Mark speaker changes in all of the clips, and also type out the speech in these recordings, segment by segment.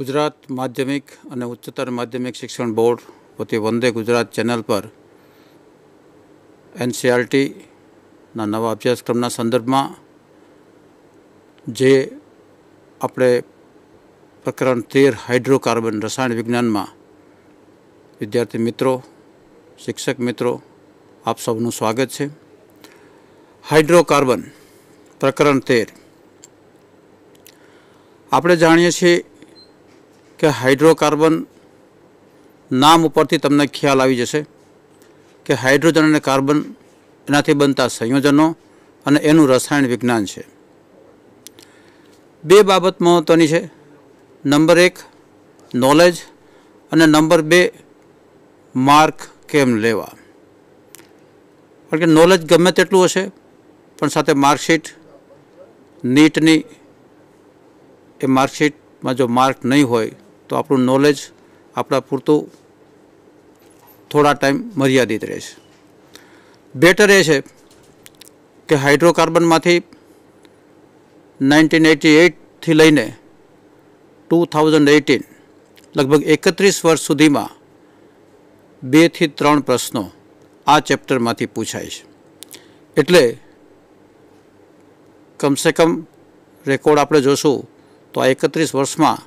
Speaker 1: ગુજરાત માધ્યમિક અને ઉચ્ચતર માધ્યમિક શિક્ષણ બોર્ડ પોતે વંદે ગુજરાત ચેનલ પર એનસીઆરટીના e નવા અભ્યાસક્રમના સંદર્ભમાં જે આપણે પ્રકરણ તેર હાઇડ્રોકાર્બન રસાયણ વિજ્ઞાનમાં વિદ્યાર્થી મિત્રો શિક્ષક મિત્રો આપ સૌનું સ્વાગત છે હાઇડ્રોકાર્બન પ્રકરણ તેર આપણે જાણીએ છીએ કે હાઇડ્રોકાર્બન નામ ઉપરથી તમને ખ્યાલ આવી જશે કે હાઇડ્રોજન અને કાર્બન એનાથી બનતા સંયોજનો અને એનું રસાયણ વિજ્ઞાન છે બે બાબત મહત્ત્વની છે નંબર એક નોલેજ અને નંબર બે માર્ક કેમ લેવા કારણ કે નોલેજ ગમે તેટલું હશે પણ સાથે માર્કશીટ નીટની એ માર્કશીટમાં જો માર્ક નહીં હોય તો આપણું નોલેજ આપણા પૂરતું થોડા ટાઈમ મર્યાદિત રહેશે બેટર એ છે કે હાઇડ્રોકાર્બનમાંથી નાઇન્ટીન એટી એઇટથી લઈને ટુ થાઉઝન્ડ એટીન લગભગ એકત્રીસ વર્ષ સુધીમાં બેથી ત્રણ પ્રશ્નો આ ચેપ્ટરમાંથી પૂછાય છે એટલે કમસે કમ રેકોર્ડ આપણે જોશું તો આ એકત્રીસ વર્ષમાં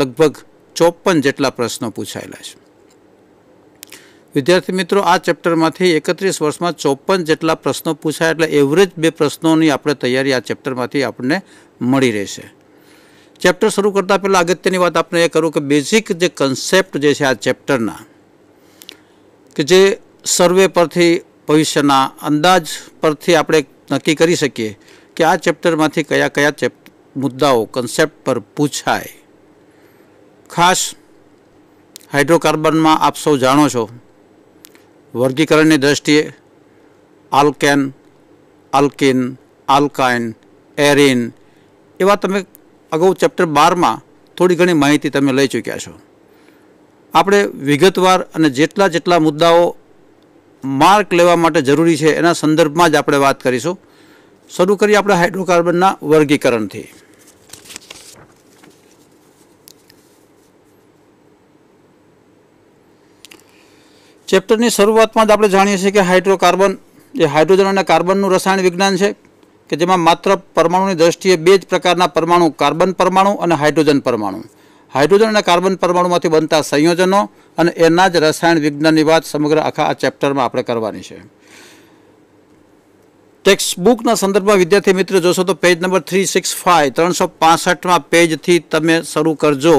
Speaker 1: લગભગ ચોપન જેટલા પ્રશ્નો પૂછાયેલા છે વિદ્યાર્થી મિત્રો આ ચેપ્ટરમાંથી એકત્રીસ વર્ષમાં ચોપન જેટલા પ્રશ્નો પૂછાય એટલે એવરેજ બે પ્રશ્નોની આપણે તૈયારી આ ચેપ્ટરમાંથી આપણને મળી રહેશે ચેપ્ટર શરૂ કરતાં પહેલાં અગત્યની વાત આપણે એ કરું કે બેઝિક જે કન્સેપ્ટ જે છે આ ચેપ્ટરના કે જે સર્વે પરથી ભવિષ્યના અંદાજ પરથી આપણે નક્કી કરી શકીએ કે આ ચેપ્ટરમાંથી કયા કયા ચેપ મુદ્દાઓ કન્સેપ્ટ પર પૂછાય ખાસ હાઇડ્રોકાર્બનમાં આપ સૌ જાણો છો વર્ગીકરણની દ્રષ્ટિએ આલ્કેન આલ્કિન આલ્કાઇન એરિન એવા તમે અગાઉ ચેપ્ટર બારમાં થોડી ઘણી માહિતી તમે લઈ ચૂક્યા છો આપણે વિગતવાર અને જેટલા જેટલા મુદ્દાઓ માર્ક લેવા માટે જરૂરી છે એના સંદર્ભમાં જ આપણે વાત કરીશું શરૂ કરીએ આપણે હાઇડ્રોકાર્બનના વર્ગીકરણથી ચેપ્ટરની શરૂઆતમાં જ આપણે જાણીએ છીએ કે હાઇડ્રોકાર્બન એ હાઇડ્રોજન અને કાર્બનનું રસાયણ વિજ્ઞાન છે કે જેમાં માત્ર પરમાણુની દ્રષ્ટિએ બે જ પ્રકારના પરમાણુ કાર્બન પરમાણુ અને હાઇડ્રોજન પરમાણુ હાઇડ્રોજન અને કાર્બન પરમાણુમાંથી બનતા સંયોજનો અને એના જ રસાયણ વિજ્ઞાનની વાત સમગ્ર આખા આ ચેપ્ટરમાં આપણે કરવાની છે ટેક્સ્ટ બુકના સંદર્ભમાં વિદ્યાર્થી મિત્રો જોશો તો page number three six five ત્રણસો પાસઠમાં પેજથી તમે શરૂ કરજો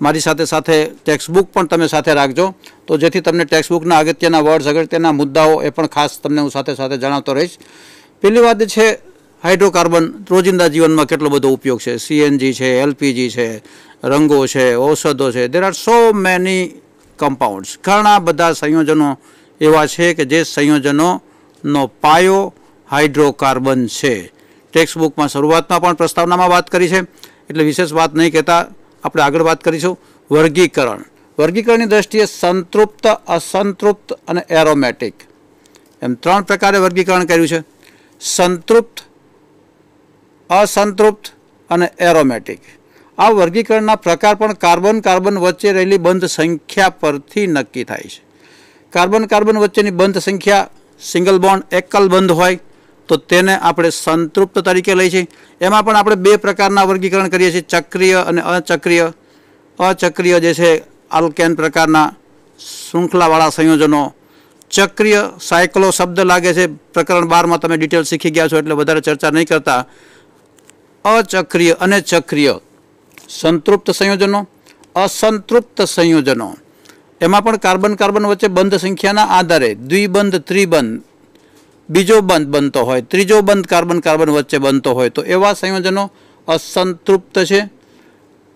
Speaker 1: મારી સાથે સાથે ટેક્સ્ટબુક પણ તમે સાથે રાખજો તો જેથી તમને ટેક્સ્ટબુકના અગત્યના વર્ડ્સ અગત્યના મુદ્દાઓ એ પણ ખાસ તમને હું સાથે સાથે જણાવતો રહીશ પહેલી વાત છે હાઇડ્રોકાર્બન રોજિંદા જીવનમાં કેટલો બધો ઉપયોગ છે સીએનજી છે એલપીજી છે રંગો છે ઔષધો છે there are so many compounds ઘણા બધા સંયોજનો એવા છે કે જે સંયોજનોનો પાયો હાઇડ્રોકાર્બન છે ટેક્સ્ટબુકમાં શરૂઆતમાં પણ પ્રસ્તાવનામાં વાત કરી છે એટલે વિશેષ વાત નહીં કહેતા આપણે આગળ વાત કરીશું વર્ગીકરણ વર્ગીકરણની દ્રષ્ટિએ સંતૃપ્ત અસંતૃપ્ત અને એરોમેટિક એમ ત્રણ પ્રકારે વર્ગીકરણ કર્યું છે સંતૃપ્ત અસંતૃપ્ત અને એરોમેટિક આ વર્ગીકરણના પ્રકાર પણ કાર્બન કાર્બન વચ્ચે રહેલી બંધ સંખ્યા પરથી નક્કી થાય છે કાર્બન કાર્બન વચ્ચેની બંધ સંખ્યા સિંગલ બોન્ડ એકલ બંધ હોય તો તેને આપણે સંતૃપ્ત તરીકે લઈ છીએ એમાં પણ આપણે બે પ્રકારના વર્ગીકરણ કરીએ છીએ ચક્રિય અને અચક્રિય અચક્રિય જે છે આલ્કેન પ્રકારના શૃંખલાવાળા સંયોજનો ચક્રિય સાયકલો શબ્દ લાગે છે પ્રકરણ બારમાં તમે ડિટેલ શીખી ગયા છો એટલે વધારે ચર્ચા નહીં કરતા અચક્રિય અને ચક્રિય સંતૃપ્ત સંયોજનો અસંતૃપ્ત સંયોજનો એમાં પણ કાર્બન કાર્બન વચ્ચે બંધ સંખ્યાના આધારે દ્વિબંધ ત્રિબંધ બીજો બંધ બનતો હોય ત્રીજો બંધ કાર્બન કાર્બન વચ્ચે બનતો હોય તો એવા સંયોજનો અસંતૃપ્ત છે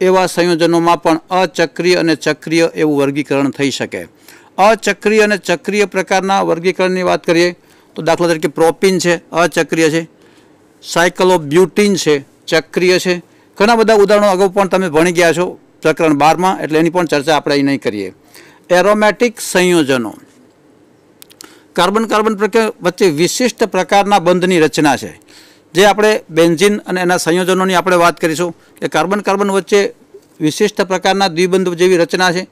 Speaker 1: એવા સંયોજનોમાં પણ અચક્રિય અને ચક્રિય એવું વર્ગીકરણ થઈ શકે અચક્રિય અને ચક્રિય પ્રકારના વર્ગીકરણની વાત કરીએ તો દાખલા તરીકે પ્રોપિન છે અચક્રિય છે સાયકલોબ્યુટીન છે ચક્રિય છે ઘણા બધા ઉદાહરણો અગાઉ પણ તમે ભણી ગયા છો પ્રકરણ બારમાં એટલે એની પણ ચર્ચા આપણે અહીં નહીં કરીએ એરોમેટિક સંયોજનો carbon carbon વચ્ચે વિશેષ પ્રકારના બંધની રચના છે જે આપણે બેન્ઝિન અને એના સંયોજનોની આપણે વાત કરીશું કે carbon carbon વચ્ચે વિશેષ પ્રકારના દ્વિબંધ જેવી રચના છે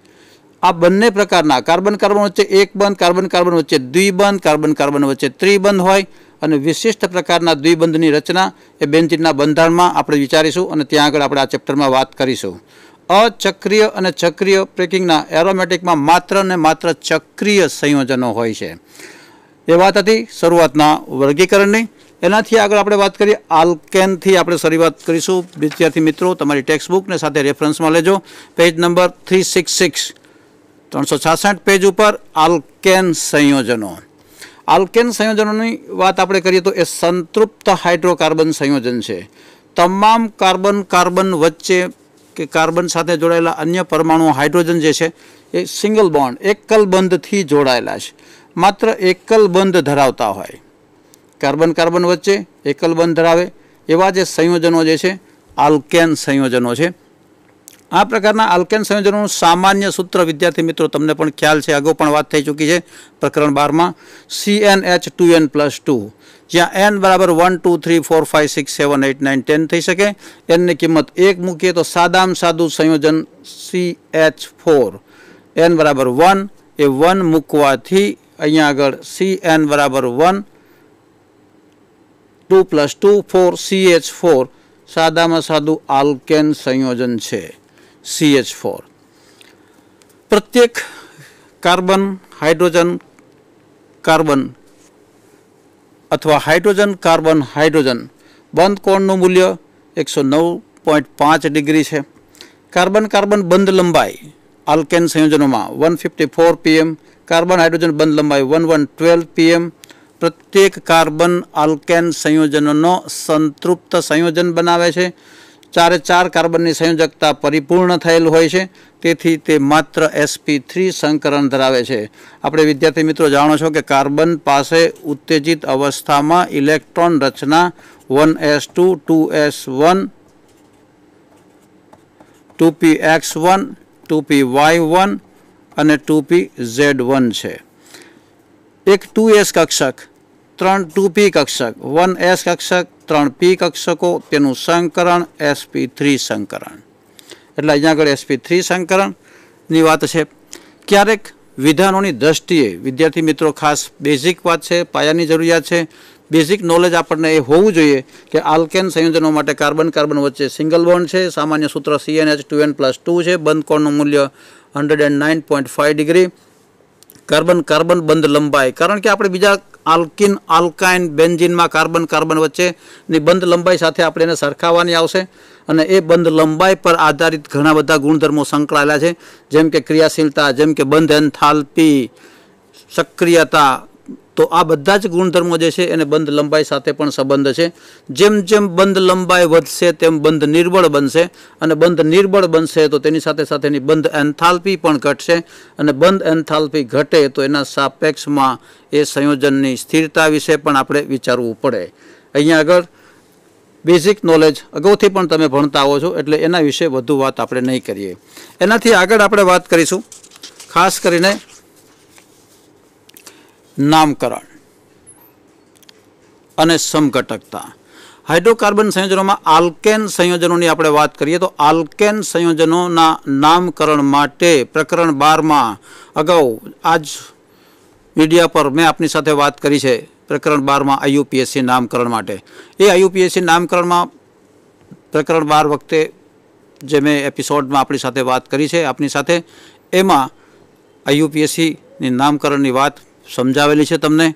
Speaker 1: આ બંને પ્રકારના carbon carbon વચ્ચે એક બંધ carbon carbon વચ્ચે દ્વિબંધ carbon carbon વચ્ચે ત્રિબંધ હોય અને વિશેષ પ્રકારના દ્વિબંધની રચના એ બેન્ઝિનના બંધારણમાં આપણે વિચારીશું અને ત્યાં આગળ આપણે આ ચેપ્ટરમાં વાત કરીશું અચક્રીય અને ચક્રીય પ્રкиંગના એરોમેટિકમાં માત્ર ને માત્ર ચક્રીય સંયોજનો હોય છે એ વાત હતી શરૂઆતના વર્ગીકરણની એનાથી આગળ આપણે વાત કરીએ આલ્કેનથી આપણે શરૂઆત કરીશું વિદ્યાર્થી મિત્રો તમારી ટેક્સ્ટબુકને સાથે રેફરન્સમાં લેજો page number three six six ત્રણસો છાસઠ પેજ ઉપર આલકેન સંયોજનો આલ્કેન સંયોજનોની વાત આપણે કરીએ તો એ સંતૃપ્ત હાઇડ્રોકાર્બન સંયોજન છે તમામ કાર્બન કાર્બન વચ્ચે કે કાર્બન સાથે જોડાયેલા અન્ય પરમાણુ હાઇડ્રોજન જે છે એ સિંગલ બોન્ડ એકલ બંધથી જોડાયેલા છે માત્ર એકલ બંધ ધરાવતા હોય કાર્બન કાર્બન વચ્ચે એકલ બંધ ધરાવે એવા જે સંયોજનો જે છે આલ્કેન સંયોજનો છે આ પ્રકારના આલ્કેન સંયોજનોનું સામાન્ય સૂત્ર વિદ્યાર્થી મિત્રો તમને પણ ખ્યાલ છે અગાઉ પણ વાત થઈ ચૂકી છે પ્રકરણ બારમાં C N H two N plus two જ્યાં એન બરાબર one two three four five six seven eight nine ten થઈ શકે એનની કિંમત એક મૂકીએ તો સાદામ સાદું સંયોજન સી એચ ફોર એન બરાબર વન એ વન મૂકવાથી અહીંયા આગળ સી એન બરાબર one two plus two four C H four સાદામાં સાદું આલ્કેન સંયોજન છે સી એચ ફોર પ્રત્યેક કાર્બન હાઇડ્રોજન કાર્બન અથવા હાઇડ્રોજન કાર્બન હાઇડ્રોજન બંધ કોણનું મૂલ્ય એકસો નવ પોઈન્ટ પાંચ ડિગ્રી છે કાર્બન કાર્બન બંધ લંબાઈ આલ્કેન સંયોજનોમાં one fifty four pm carbon hydrogen बंध लंबाई 1.12 पीएम प्रत्येक कार्बन एल्केन संयोजनों में संतृप्त संयोजन બનાવે છે ચારે ચાર કાર્બન ની સંયોજકતા परिपूर्ण થયેલ હોય છે તેથી તે માત્ર sp3 સંકરણ દર્ાવે છે આપણે વિદ્યાર્થી મિત્રો જાણો છો કે કાર્બન પાસે ઉત્તેજિત અવસ્થામાં ઇલેક્ટ્રોન રચના 1s2 2s1 2px1 2py1 અને ટુપી ઝેડ વન છે એક ટુ એસ કક્ષક ત્રણ ટુ પી કક્ષક વન એસ કક્ષક ત્રણ પી કક્ષકો તેનું સંકરણ એસપી થ્રી સંકરણ એટલે અહીંયા આગળ એસપી થ્રી સંકરણની વાત છે ક્યારેક વિધાનોની દ્રષ્ટિએ વિદ્યાર્થી મિત્રો ખાસ બેઝિક વાત છે પાયાની જરૂરિયાત છે बेसिक नॉलेज आपण ने होऊ જોઈએ કે આલ્કેન સંયોજનો માટે કાર્બન કાર્બન વચ્ચે સિંગલ બોન્ડ છે સામાન્ય સૂત્ર CnH2n+2 છે બંધ કોણનું મૂલ્ય 109.5 ડિગ્રી કાર્બન કાર્બન બંધ લંબાઈ કારણ કે આપણે બીજા આલ્કિન આલ્કાઇન બેન્ઝિન માં કાર્બન કાર્બન વચ્ચે ની બંધ લંબાઈ સાથે આપણે એને સરખાવાણી આવશે અને એ બંધ લંબાઈ પર આધારિત ઘણા બધા ગુણધર્મો સંકળાયેલા છે જેમ કે ક્રિયાશીલતા જેમ કે બંધ એન્થાલ્પી સક્રિયતા તો આ બધા જ ગુણધર્મો જે છે એને બંધ લંબાઈ સાથે પણ સંબંધ છે જેમ જેમ બંધ લંબાઈ વધશે તેમ બંધ નિર્બળ બનશે અને બંધ નિર્બળ બનશે તો તેની સાથે સાથેની બંધ એન્થાલ્પી પણ ઘટશે અને બંધ એન્થાલ્પી ઘટે તો એના સાપેક્ષમાં એ સંયોજનની સ્થિરતા વિશે પણ આપણે વિચારવું પડે અહીંયા આગળ બેઝિક નોલેજ અગાઉથી પણ તમે ભણતા આવો છો એટલે એના વિશે વધુ વાત આપણે નહીં કરીએ એનાથી આગળ આપણે વાત કરીશું ખાસ કરીને નામકરણ અને સમઘટકતા હાઇડ્રોકાર્બન સંયોજનોમાં આલ્કેન સંયોજનોની આપણે વાત કરીએ તો આલ્કેન સંયોજનોના નામકરણ માટે પ્રકરણ બારમાં અગાઉ આજ મીડિયા પર મેં આપની સાથે વાત કરી છે પ્રકરણ બારમાં આઈયુપીએસસી નામકરણ માટે એ આઈયુપીએસસી નામકરણમાં પ્રકરણ બાર વખતે જે મેં એપિસોડમાં આપણી સાથે વાત કરી છે આપની સાથે એમાં આઈયુપીએસસીની નામકરણની વાત સમજાવેલી છે તમને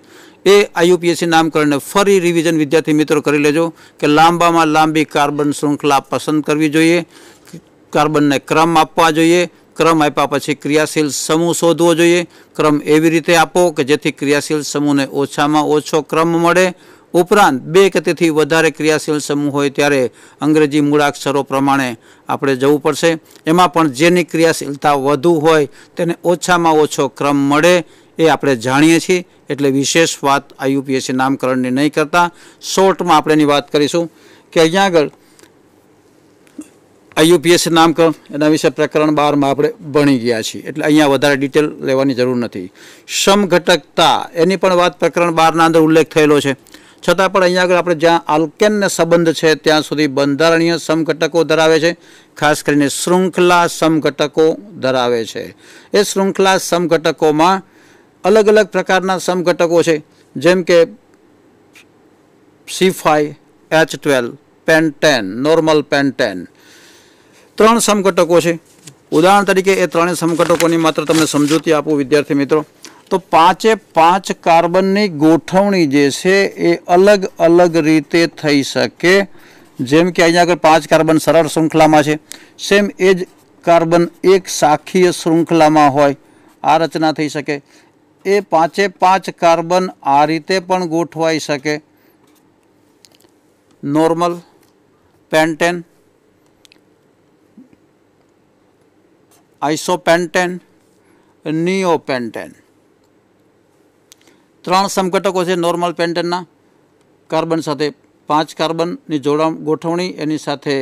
Speaker 1: એ આઈયુપીએસસી નામકરણને ફરી રિવિઝન વિદ્યાર્થી મિત્રો કરી લેજો કે લાંબામાં લાંબી કાર્બન શૃંખલા પસંદ કરવી જોઈએ કાર્બનને ક્રમ આપવા જોઈએ ક્રમ આપ્યા પછી ક્રિયાશીલ સમૂહ શોધવો જોઈએ ક્રમ એવી રીતે આપો કે જેથી ક્રિયાશીલ સમૂહને ઓછામાં ઓછો ક્રમ મળે ઉપરાંત બે કે તેથી વધારે ક્રિયાશીલ સમૂહ હોય ત્યારે અંગ્રેજી મૂળાક્ષરો પ્રમાણે આપણે જવું પડશે એમાં પણ જેની ક્રિયાશીલતા વધુ હોય તેને ઓછામાં ઓછો ક્રમ મળે એ આપણે જાણીએ છીએ એટલે વિશેષ વાત આઈયુપીએસસી નામકરણની નહીં કરતા શોર્ટમાં આપણે એની વાત કરીશું કે અહીંયા આગળ આઈયુપીએસસી નામકરણ એના વિશે પ્રકરણ બારમાં આપણે ભણી ગયા છીએ એટલે અહીંયા વધારે ડિટેલ લેવાની જરૂર નથી સમઘટકતા એની પણ વાત પ્રકરણ બારના અંદર ઉલ્લેખ થયેલો છે છતાં પણ અહીંયા આગળ આપણે જ્યાં આલ્કેનને સંબંધ છે ત્યાં સુધી બંધારણીય સમઘટકો ધરાવે છે ખાસ કરીને શૃંખલા સમઘટકો ધરાવે છે એ શૃંખલા સમઘટકોમાં अलग-अलग प्रकारના સમઘટકો છે જેમ કે C5 H12 pentane normal pentane ત્રણ સમઘટકો છે ઉદાહરણ તરીકે એ ત્રણ સમઘટકોની માત્ર તમને સમજૂતી આપું વિદ્યાર્થી મિત્રો તો પાંચ પાંચ કાર્બન ની ગોઠવણી જે છે એ અલગ અલગ રીતે થઈ શકે જેમ કે અહીંયા જો પાંચ કાર્બન ಸರળ શૃંખલામાં છે સેમ એજ કાર્બન એક શાખિય શૃંખલામાં હોય આ રચના થઈ શકે એ પાંચે પાંચ કાર્બન આ રીતે પણ ગોઠવાઈ શકે નોર્મલ પેન્ટેન આઇસોપેન્ટેન નિયોપેન્ટેન ત્રણ સમઘટકો છે નોર્મલ પેન્ટેનના કાર્બન સાથે પાંચ કાર્બનની જોડાણ ગોઠવણી એની સાથે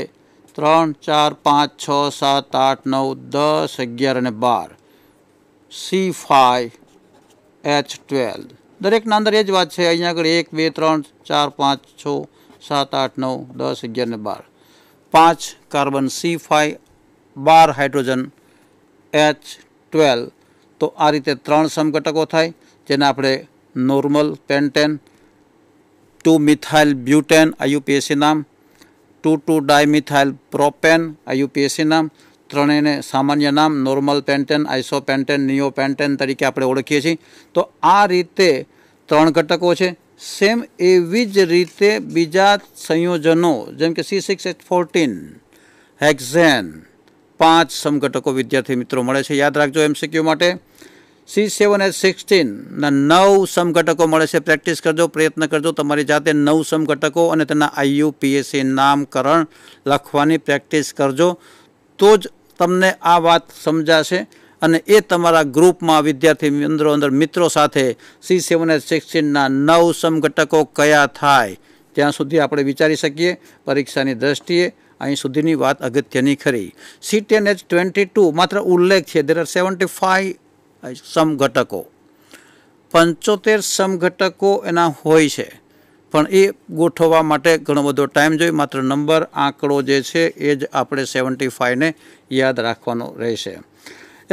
Speaker 1: ત્રણ ચાર પાંચ છ સાત આઠ નવ દસ અગિયાર અને બાર સી ફાઈ एच ट्वेल्व दरक नंदर एज बात है अँ आगे एक बे त्र चार पांच छ सात आठ नौ दस अगियार बार पांच कार्बन सी फाइव बार हाइड्रोजन एच ट्वेल्व तो आ रीते त्र समटको थाय normal pentane two methyl butane IUPAC नाम two two dimethyl propane IUPAC नाम ત્રણેયને સામાન્ય નામ normal pentane iso pentane neo pentane તરીકે આપણે ઓળખીએ છીએ તો આ રીતે ત્રણ ઘટકો છે સેમ એવી જ રીતે બીજા સંયોજનો જેમ કે C six H fourteen hexane પાંચ સમઘટકો વિદ્યાર્થી મિત્રો મળે છે યાદ રાખજો એમસીક્યુ માટે સી સેવન એચ સિક્સટીનના નવ સમઘટકો મળે છે પ્રેક્ટિસ કરજો પ્રયત્ન કરજો તમારી જાતે નવ સમઘટકો અને તેના આઈયુપીએસસી નામકરણ લખવાની પ્રેક્ટિસ કરજો તો જ તમને આ વાત સમજાશે અને એ તમારા ગ્રુપમાં વિદ્યાર્થી મિત્રો અંદર મિત્રો સાથે સી સેવન એસ સિક્સટીનના નવ સમઘટકો કયા થાય ત્યાં સુધી આપણે વિચારી શકીએ પરીક્ષાની દ્રષ્ટિએ અહીં સુધીની વાત અગત્યની ખરી C ten H twenty two માત્ર ઉલ્લેખ છે દેર આર સેવન્ટી ફાઈવ સમઘટકો પંચોતેર સમઘટકો એના હોય છે પણ એ ગોઠવવા માટે ઘણો બધો ટાઈમ જોઈએ માત્ર નંબર આંકડો જે છે એ જ આપણે સેવન્ટી ફાઇવને યાદ રાખવાનો રહેશે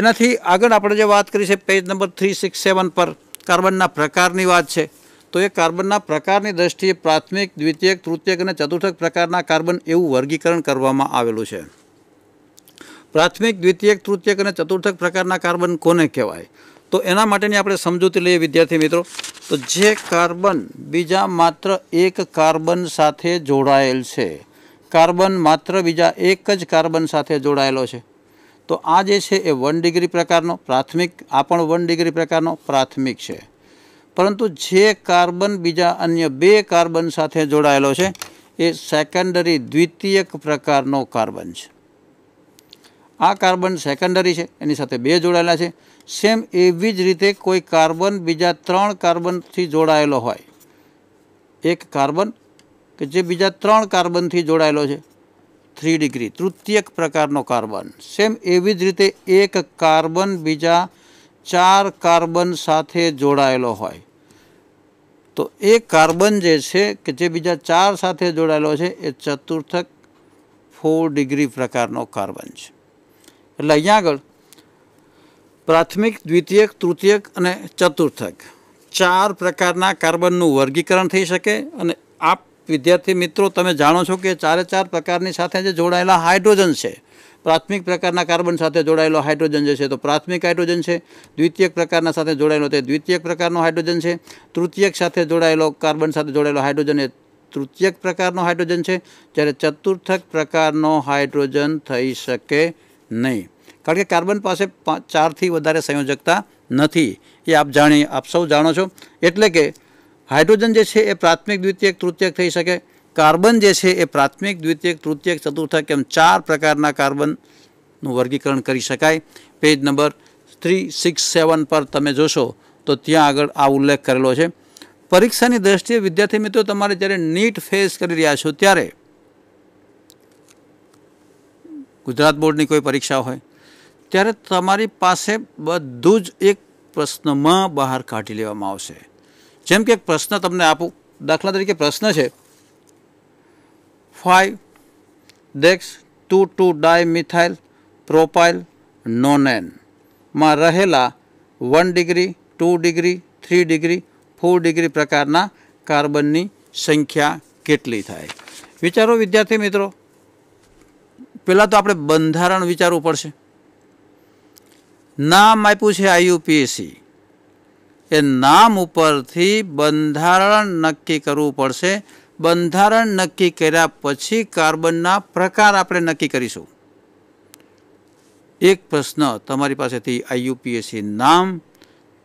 Speaker 1: એનાથી આગળ આપણે જે વાત કરી છે page number three six seven પર કાર્બનના પ્રકારની વાત છે તો એ કાર્બનના પ્રકારની દ્રષ્ટિએ પ્રાથમિક દ્વિતીયક તૃતીયક અને ચતુર્થક પ્રકારના કાર્બન એવું વર્ગીકરણ કરવામાં આવેલું છે પ્રાથમિક દ્વિતીયક તૃતીયક અને ચતુર્થક પ્રકારના કાર્બન કોને કહેવાય તો એના માટેની આપણે સમજૂતી લઈએ વિદ્યાર્થી મિત્રો તો જે કાર્બન બીજા માત્ર એક કાર્બન સાથે જોડાયેલ છે કાર્બન માત્ર બીજા એક જ કાર્બન સાથે જોડાયેલો છે તો આ જે છે એ વન ડિગ્રી પ્રકારનો પ્રાથમિક આ પણ વન ડિગ્રી પ્રકારનો પ્રાથમિક છે પરંતુ જે કાર્બન બીજા અન્ય બે કાર્બન સાથે જોડાયેલો છે એ સેકન્ડરી દ્વિતીયક પ્રકારનો કાર્બન છે આ કાર્બન સેકન્ડરી છે એની સાથે બે જોડાયેલા છે સેમ એવી જ રીતે કોઈ કાર્બન બીજા ત્રણ કાર્બનથી જોડાયેલો હોય એક કાર્બન કે જે બીજા ત્રણ કાર્બનથી જોડાયેલો છે થ્રી ડિગ્રી તૃતીયક પ્રકારનો કાર્બન સેમ એવી જ રીતે એક કાર્બન બીજા ચાર કાર્બન સાથે જોડાયેલો હોય તો એ કાર્બન જે છે કે જે બીજા ચાર સાથે જોડાયેલો છે એ ચતુર્થક ફોર ડિગ્રી પ્રકારનો કાર્બન છે એટલે અહીંયા આગળ પ્રાથમિક દ્વિતીયક તૃતીયક અને ચતુર્થક ચાર પ્રકારના કાર્બનનું વર્ગીકરણ થઈ શકે અને આપ વિદ્યાર્થી મિત્રો તમે જાણો છો કે ચારે ચાર પ્રકારની સાથે જે જોડાયેલા હાઇડ્રોજન છે પ્રાથમિક પ્રકારના કાર્બન સાથે જોડાયેલો હાઇડ્રોજન જે છે તો પ્રાથમિક હાઇડ્રોજન છે દ્વિતીયક પ્રકારના સાથે જોડાયેલો તે દ્વિતીયક પ્રકારનો હાઇડ્રોજન છે તૃતીયક સાથે જોડાયેલો કાર્બન સાથે જોડાયેલો હાઇડ્રોજન એ તૃતીયક પ્રકારનો હાઇડ્રોજન છે જ્યારે ચતુર્થક પ્રકારનો હાઇડ્રોજન થઈ શકે નહીં કારણ કે કાર્બન પાસે ચારથી વધારે સંયોજકતા નથી એ આપ જાણી આપ સૌ જાણો છો એટલે કે હાઇડ્રોજન જે છે એ પ્રાથમિક દ્વિતીયક તૃતીયક થઈ શકે કાર્બન જે છે એ પ્રાથમિક દ્વિતીયક તૃતીયક ચતુર્થક એમ ચાર પ્રકારના કાર્બનનું વર્ગીકરણ કરી શકાય page number three six seven પર તમે જોશો તો ત્યાં આગળ આ ઉલ્લેખ કરેલો છે પરીક્ષાની દ્રષ્ટિએ વિદ્યાર્થી મિત્રો તમારે જ્યારે નીટ ફેસ કરી રહ્યા છો ત્યારે ગુજરાત બોર્ડની કોઈ પરીક્ષા હોય ત્યારે તમારી પાસે બધું જ એક પ્રશ્નમાં બહાર કાઢી લેવામાં આવશે જેમ કે એક પ્રશ્ન તમને આપું દાખલા તરીકે પ્રશ્ન છે ફાઇવ ડેક્સ two two di methyl propyl નોનેનમાં રહેલા one degree two degree three degree four degree પ્રકારના કાર્બનની સંખ્યા કેટલી થાય વિચારો વિદ્યાર્થી મિત્રો પહેલાં તો આપણે બંધારણ વિચારવું પડશે નામ આપ્યું છે આઈયુપીએસી એ નામ ઉપરથી બંધારણ નક્કી કરવું પડશે બંધારણ નક્કી કર્યા પછી કાર્બનના પ્રકાર આપણે નક્કી કરીશું એક પ્રશ્ન તમારી પાસેથી આઈયુપીએસસી નામ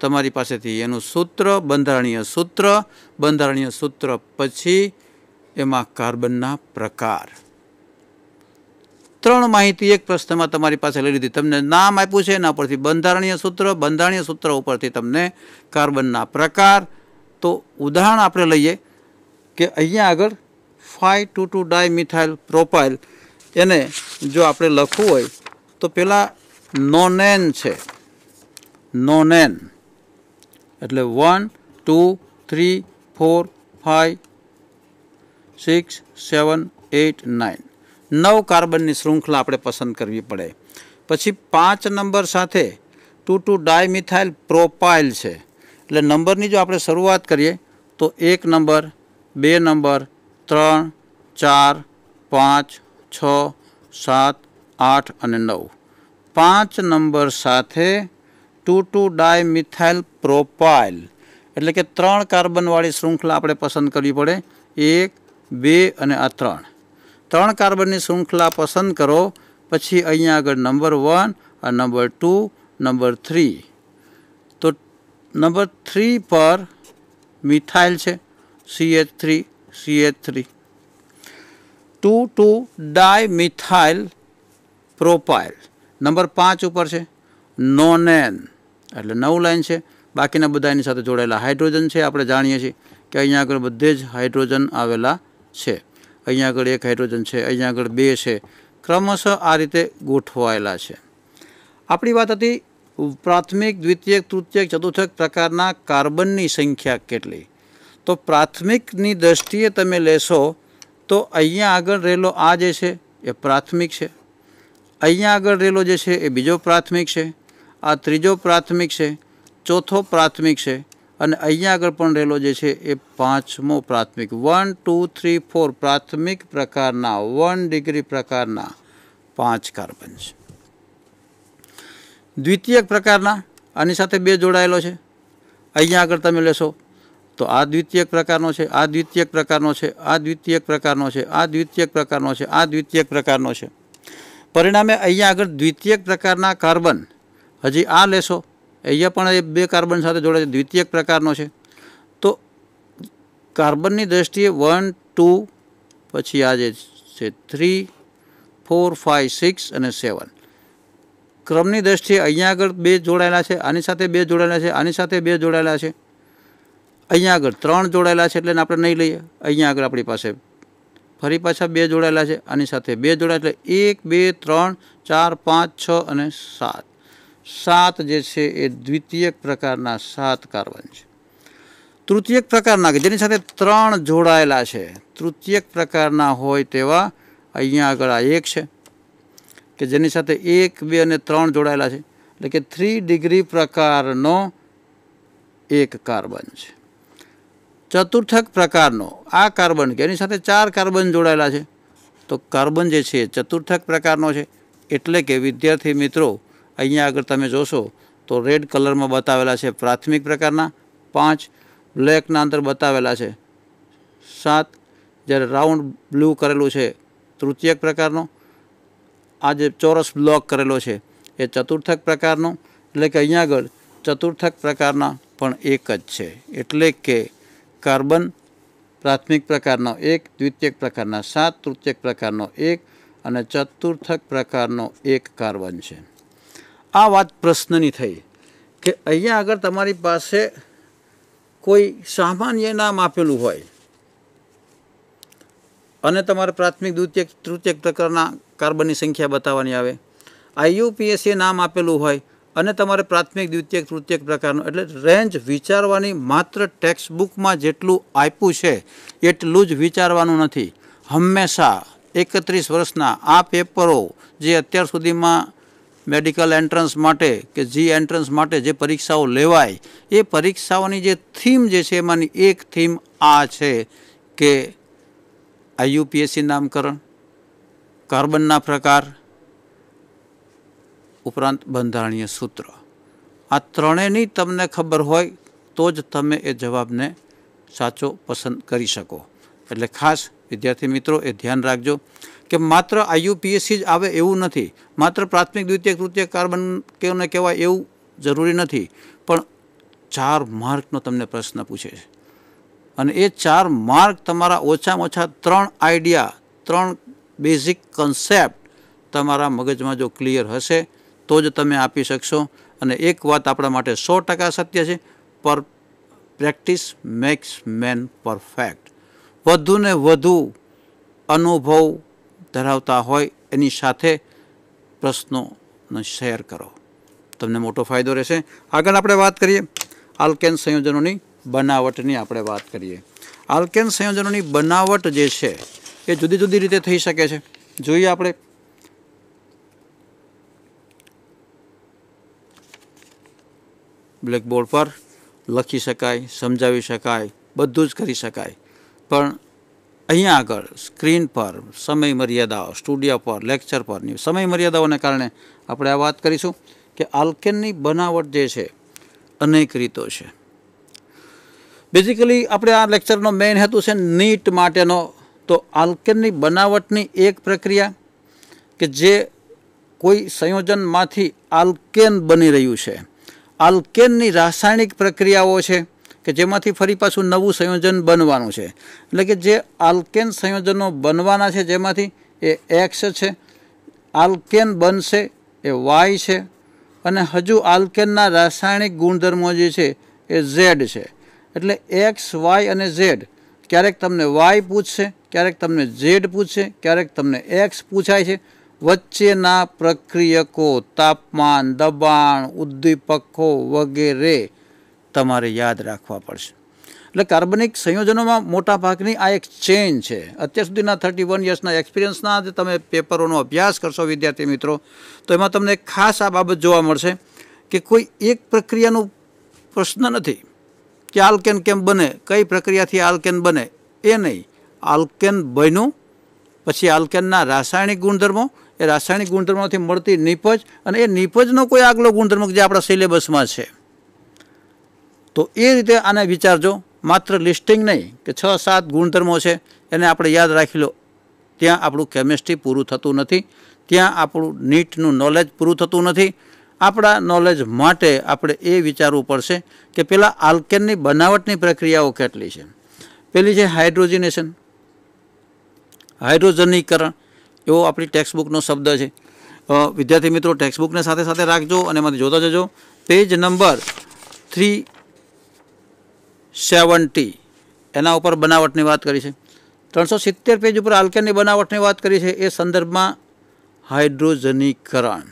Speaker 1: તમારી પાસેથી એનું સૂત્ર બંધારણીય સૂત્ર બંધારણીય સૂત્ર પછી એમાં કાર્બનના પ્રકાર ત્રણ માહિતી એક પ્રશ્નમાં તમારી પાસે લઈ લીધી તમને નામ આપ્યું છે એના પરથી બંધારણીય સૂત્ર બંધારણીય સૂત્ર ઉપરથી તમને કાર્બનના પ્રકાર તો ઉદાહરણ આપણે લઈએ કે અહીંયા આગળ five two two di methyl propyl એને જો આપણે લખવું હોય તો પહેલાં નોનેન છે નોનેન એટલે one two three four five six seven eight nine નવ કાર્બનની શૃંખલા આપણે પસંદ કરવી પડે પછી પાંચ નંબર સાથે ટુ ટુ ડાયમિથાઇલ પ્રોપાઇલ છે એટલે નંબરની જો આપણે શરૂઆત કરીએ તો એક નંબર બે નંબર ત્રણ ચાર પાંચ છ સાત આઠ અને નવ પાંચ નંબર સાથે ટુ ટુ ડાયમિથાઇલ પ્રોપાઇલ એટલે કે ત્રણ કાર્બનવાળી શૃંખલા આપણે પસંદ કરવી પડે એક બે અને આ ત્રણ ત્રણ કાર્બનની શૃંખલા પસંદ કરો પછી અહીંયા આગળ નંબર વન અને નંબર ટુ નંબર થ્રી તો નંબર થ્રી પર મિથાઇલ છે CH three CH three two two di methyl propyl number પાંચ ઉપર છે નોનેન એટલે નવું લાઈન છે બાકીના બધાની સાથે જોડાયેલા હાઇડ્રોજન છે આપણે જાણીએ છીએ કે અહીંયા આગળ બધે જ હાઇડ્રોજન આવેલા છે અહીંયા આગળ એક હાઇડ્રોજન છે અહીંયા આગળ બે છે ક્રમશઃ આ રીતે ગોઠવાયેલા છે આપણી વાત હતી પ્રાથમિક દ્વિતીયક તૃતીયક ચતુર્થક પ્રકારના કાર્બનની સંખ્યા કેટલી તો પ્રાથમિકની દ્રષ્ટિએ તમે લેશો તો અહીંયા આગળ રહેલો આ જે છે એ પ્રાથમિક છે અહીંયા આગળ રહેલો જે છે એ બીજો પ્રાથમિક છે આ ત્રીજો પ્રાથમિક છે ચોથો પ્રાથમિક છે અને અહીંયા આગળ પણ રહેલો જે છે એ પાંચમો પ્રાથમિક વન ટુ થ્રી ફોર પ્રાથમિક પ્રકારના વન ડિગ્રી પ્રકારના પાંચ કાર્બન છે દ્વિતીયક પ્રકારના આની સાથે બે જોડાયેલો છે અહીંયા આગળ તમે લેશો તો આ દ્વિતીયક પ્રકારનો છે આ દ્વિતીયક પ્રકારનો છે આ દ્વિતીયક પ્રકારનો છે આ દ્વિતીયક પ્રકારનો છે આ દ્વિતીયક પ્રકારનો છે પરિણામે અહીંયા આગળ દ્વિતીયક પ્રકારના કાર્બન હજી આ લેશો અહીંયા પણ એ બે કાર્બન સાથે જોડે છે દ્વિતીયક પ્રકારનો છે તો કાર્બનની દ્રષ્ટિએ વન ટુ પછી આજે છે થ્રી ફોર ફાઇવ સિક્સ અને સેવન ક્રમની દ્રષ્ટિએ અહીંયા આગળ બે જોડાયેલા છે આની સાથે બે જોડાયેલા છે આની સાથે બે જોડાયેલા છે અહીંયા આગળ ત્રણ જોડાયેલા છે એટલે આપણે નહીં લઈએ અહીંયા આગળ આપણી પાસે ફરી પાછા બે જોડાયેલા છે આની સાથે બે જોડાયેલા એટલે એક બે ત્રણ ચાર પાંચ છ અને સાત સાત જે છે એ દ્વિતીયક પ્રકારના સાત કાર્બન છે તૃતીયક પ્રકારના કે જેની સાથે ત્રણ જોડાયેલા છે તૃતીયક પ્રકારના હોય તેવા અહીંયા આગળ આ એક છે કે જેની સાથે એક બે અને ત્રણ જોડાયેલા છે એટલે કે થ્રી ડિગ્રી પ્રકારનો એક કાર્બન છે ચતુર્થક પ્રકારનો આ કાર્બન કે એની સાથે ચાર કાર્બન જોડાયેલા છે તો કાર્બન જે છે ચતુર્થક પ્રકારનો છે એટલે કે વિદ્યાર્થી મિત્રો અહીંયા આગળ તમે જોશો તો રેડ કલરમાં બતાવેલા છે પ્રાથમિક પ્રકારના પાંચ બ્લેકના અંદર બતાવેલા છે સાત જ્યારે રાઉન્ડ બ્લુ કરેલું છે તૃતીયક પ્રકારનો આ જે ચોરસ બ્લોક કરેલો છે એ ચતુર્થક પ્રકારનો એટલે કે અહીંયા આગળ ચતુર્થક પ્રકારના પણ એક જ છે એટલે કે કાર્બન પ્રાથમિક પ્રકારનો એક દ્વિતીયક પ્રકારના સાત તૃતીયક પ્રકારનો એક અને ચતુર્થક પ્રકારનો એક કાર્બન છે આ વાત પ્રશ્નની થઈ કે અહીંયા આગળ તમારી પાસે કોઈ સામાન્ય નામ આપેલું હોય અને તમારે પ્રાથમિક દ્વિતીય તૃતીય પ્રકારના કાર્બનની સંખ્યા બતાવવાની આવે આઈયુપીએસએ નામ આપેલું હોય અને તમારે પ્રાથમિક દ્વિતીય તૃતીય પ્રકારનું એટલે રેન્જ વિચારવાની માત્ર ટેક્સ્ટ બુકમાં જેટલું આપ્યું છે એટલું જ વિચારવાનું નથી હંમેશા એકત્રીસ વર્ષના આ પેપરો જે અત્યાર સુધીમાં મેડિકલ એન્ટ્રન્સ માટે કે જી એન્ટ્રન્સ માટે જે પરીક્ષાઓ લેવાય એ પરીક્ષાઓની જે થીમ જે છે એમાંની એક થીમ આ છે કે આઈયુપીએસસી નામકરણ કાર્બનના પ્રકાર ઉપરાંત બંધારણીય સૂત્ર આ ત્રણેયની તમને ખબર હોય તો જ તમે એ જવાબને સાચો પસંદ કરી શકો એટલે ખાસ વિદ્યાર્થી મિત્રો એ ધ્યાન રાખજો કે માત્ર આઈયુપીએસસી જ આવે એવું નથી માત્ર પ્રાથમિક દ્વિતીય તૃતીય કાર્બન કેને કહેવાય એવું જરૂરી નથી પણ ચાર માર્કનો તમને પ્રશ્ન પૂછે છે અને એ ચાર માર્ક તમારા ઓછામાં ઓછા ત્રણ આઈડિયા ત્રણ બેઝિક કન્સેપ્ટ તમારા મગજમાં જો ક્લિયર હશે તો જ તમે આપી શકશો અને એક વાત આપણા માટે સો ટકા સત્ય છે પર પ્રેક્ટિસ મેક્સ મેન પરફેક્ટ વધુને વધુ અનુભવ ધરાવતા હોય એની સાથે પ્રશ્નોને શેર કરો તમને મોટો ફાયદો રહેશે આગળ આપણે વાત કરીએ આલ્કેન સંયોજનોની બનાવટની આપણે વાત કરીએ આલ્કેન સંયોજનોની બનાવટ જે છે એ જુદી જુદી રીતે થઈ શકે છે જોઈએ આપણે બ્લેકબોર્ડ પર લખી શકાય સમજાવી શકાય બધું જ કરી શકાય પણ અહીંયા આગળ સ્ક્રીન પર સમય મર્યાદાઓ સ્ટુડિયો પર લેક્ચર પરની સમય મર્યાદાઓને કારણે આપણે આ વાત કરીશું કે આલ્કેનની બનાવટ જે છે અનેક રીતો છે બેઝિકલી આપણે આ લેક્ચરનો મેઇન હેતુ છે નીટ માટેનો તો આલ્કેનની બનાવટની એક પ્રક્રિયા કે જે કોઈ સંયોજનમાંથી આલ્કેન બની રહ્યું છે આલ્કેનની રાસાયણિક પ્રક્રિયાઓ છે કે જેમાંથી ફરી પાછું નવું સંયોજન બનવાનું છે એટલે કે જે આલ્કેન સંયોજનો બનવાના છે જેમાંથી એ એક્સ છે આલ્કેન બનશે એ વાય છે અને હજુ આલ્કેનના રાસાયણિક ગુણધર્મો જે છે એ ઝેડ છે એટલે એક્સ વાય અને ઝેડ ક્યારેક તમને વાય પૂછશે ક્યારેક તમને ઝેડ પૂછશે ક્યારેક તમને એક્સ પૂછાય છે વચ્ચેના પ્રક્રિયકો તાપમાન દબાણ ઉદ્દીપકો વગેરે તમારે યાદ રાખવા પડશે એટલે કાર્બનિક સંયોજનોમાં મોટા ભાગની આ એક ચેન છે અત્યાર સુધીના થર્ટી વન યર્સના એક્સપિરિયન્સના જે તમે પેપરોનો અભ્યાસ કરશો વિદ્યાર્થી મિત્રો તો એમાં તમને ખાસ આ બાબત જોવા મળશે કે કોઈ એક પ્રક્રિયાનું પ્રશ્ન નથી કે આલ્કેન કેમ બને કઈ પ્રક્રિયાથી આલ્કેન બને એ નહીં આલ્કેન બન્યું પછી આલ્કેનના રાસાયણિક ગુણધર્મો એ રાસાયણિક ગુણધર્મોથી મળતી નીપજ અને એ નીપજનો કોઈ આગલો ગુણધર્મ જે આપણા સિલેબસમાં છે તો એ રીતે આને વિચારજો માત્ર લિસ્ટિંગ નહીં કે છ સાત ગુણધર્મો છે એને આપણે યાદ રાખી લો ત્યાં આપણું કેમિસ્ટ્રી પૂરું થતું નથી ત્યાં આપણું નીટનું નોલેજ પૂરું થતું નથી આપણા નોલેજ માટે આપણે એ વિચારવું પડશે કે પહેલાં આલ્કેનની બનાવટની પ્રક્રિયાઓ કેટલી છે પેલી છે હાઇડ્રોજિનેશન હાઇડ્રોજનીકરણ એવો આપણી ટેક્સ્ટબુકનો શબ્દ છે વિદ્યાર્થી મિત્રો ટેક્સ્ટબુકને સાથે સાથે રાખજો અને એમાંથી જોતા જજો પેજ નંબર થ્રી સેવન્ટી એના ઉપર બનાવટની વાત કરી છે ત્રણસો સિત્તેર પેજ ઉપર આલ્કેનની બનાવટની વાત કરી છે એ સંદર્ભમાં હાઇડ્રોજનીકરણ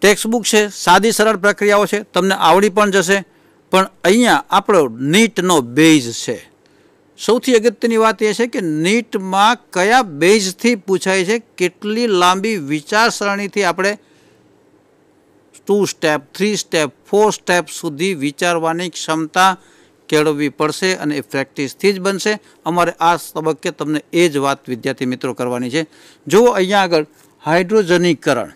Speaker 1: ટેક્સ્ટબુક છે સાદી સરળ પ્રક્રિયાઓ છે તમને આવડી પણ જશે પણ અહીંયા આપણો નીટનો બેઝ છે સૌથી અગત્યની વાત એ છે કે નીટમાં કયા બેઝથી પૂછાય છે કેટલી લાંબી વિચારસરણીથી આપણે two step three step four step સુધી વિચારવાની ક્ષમતા કેળવવી પડશે અને એ પ્રેક્ટિસથી જ બનશે અમારે આ તબક્કે તમને એ જ વાત વિદ્યાર્થી મિત્રો કરવાની છે જુઓ અહીંયા આગળ હાઇડ્રોજનીકરણ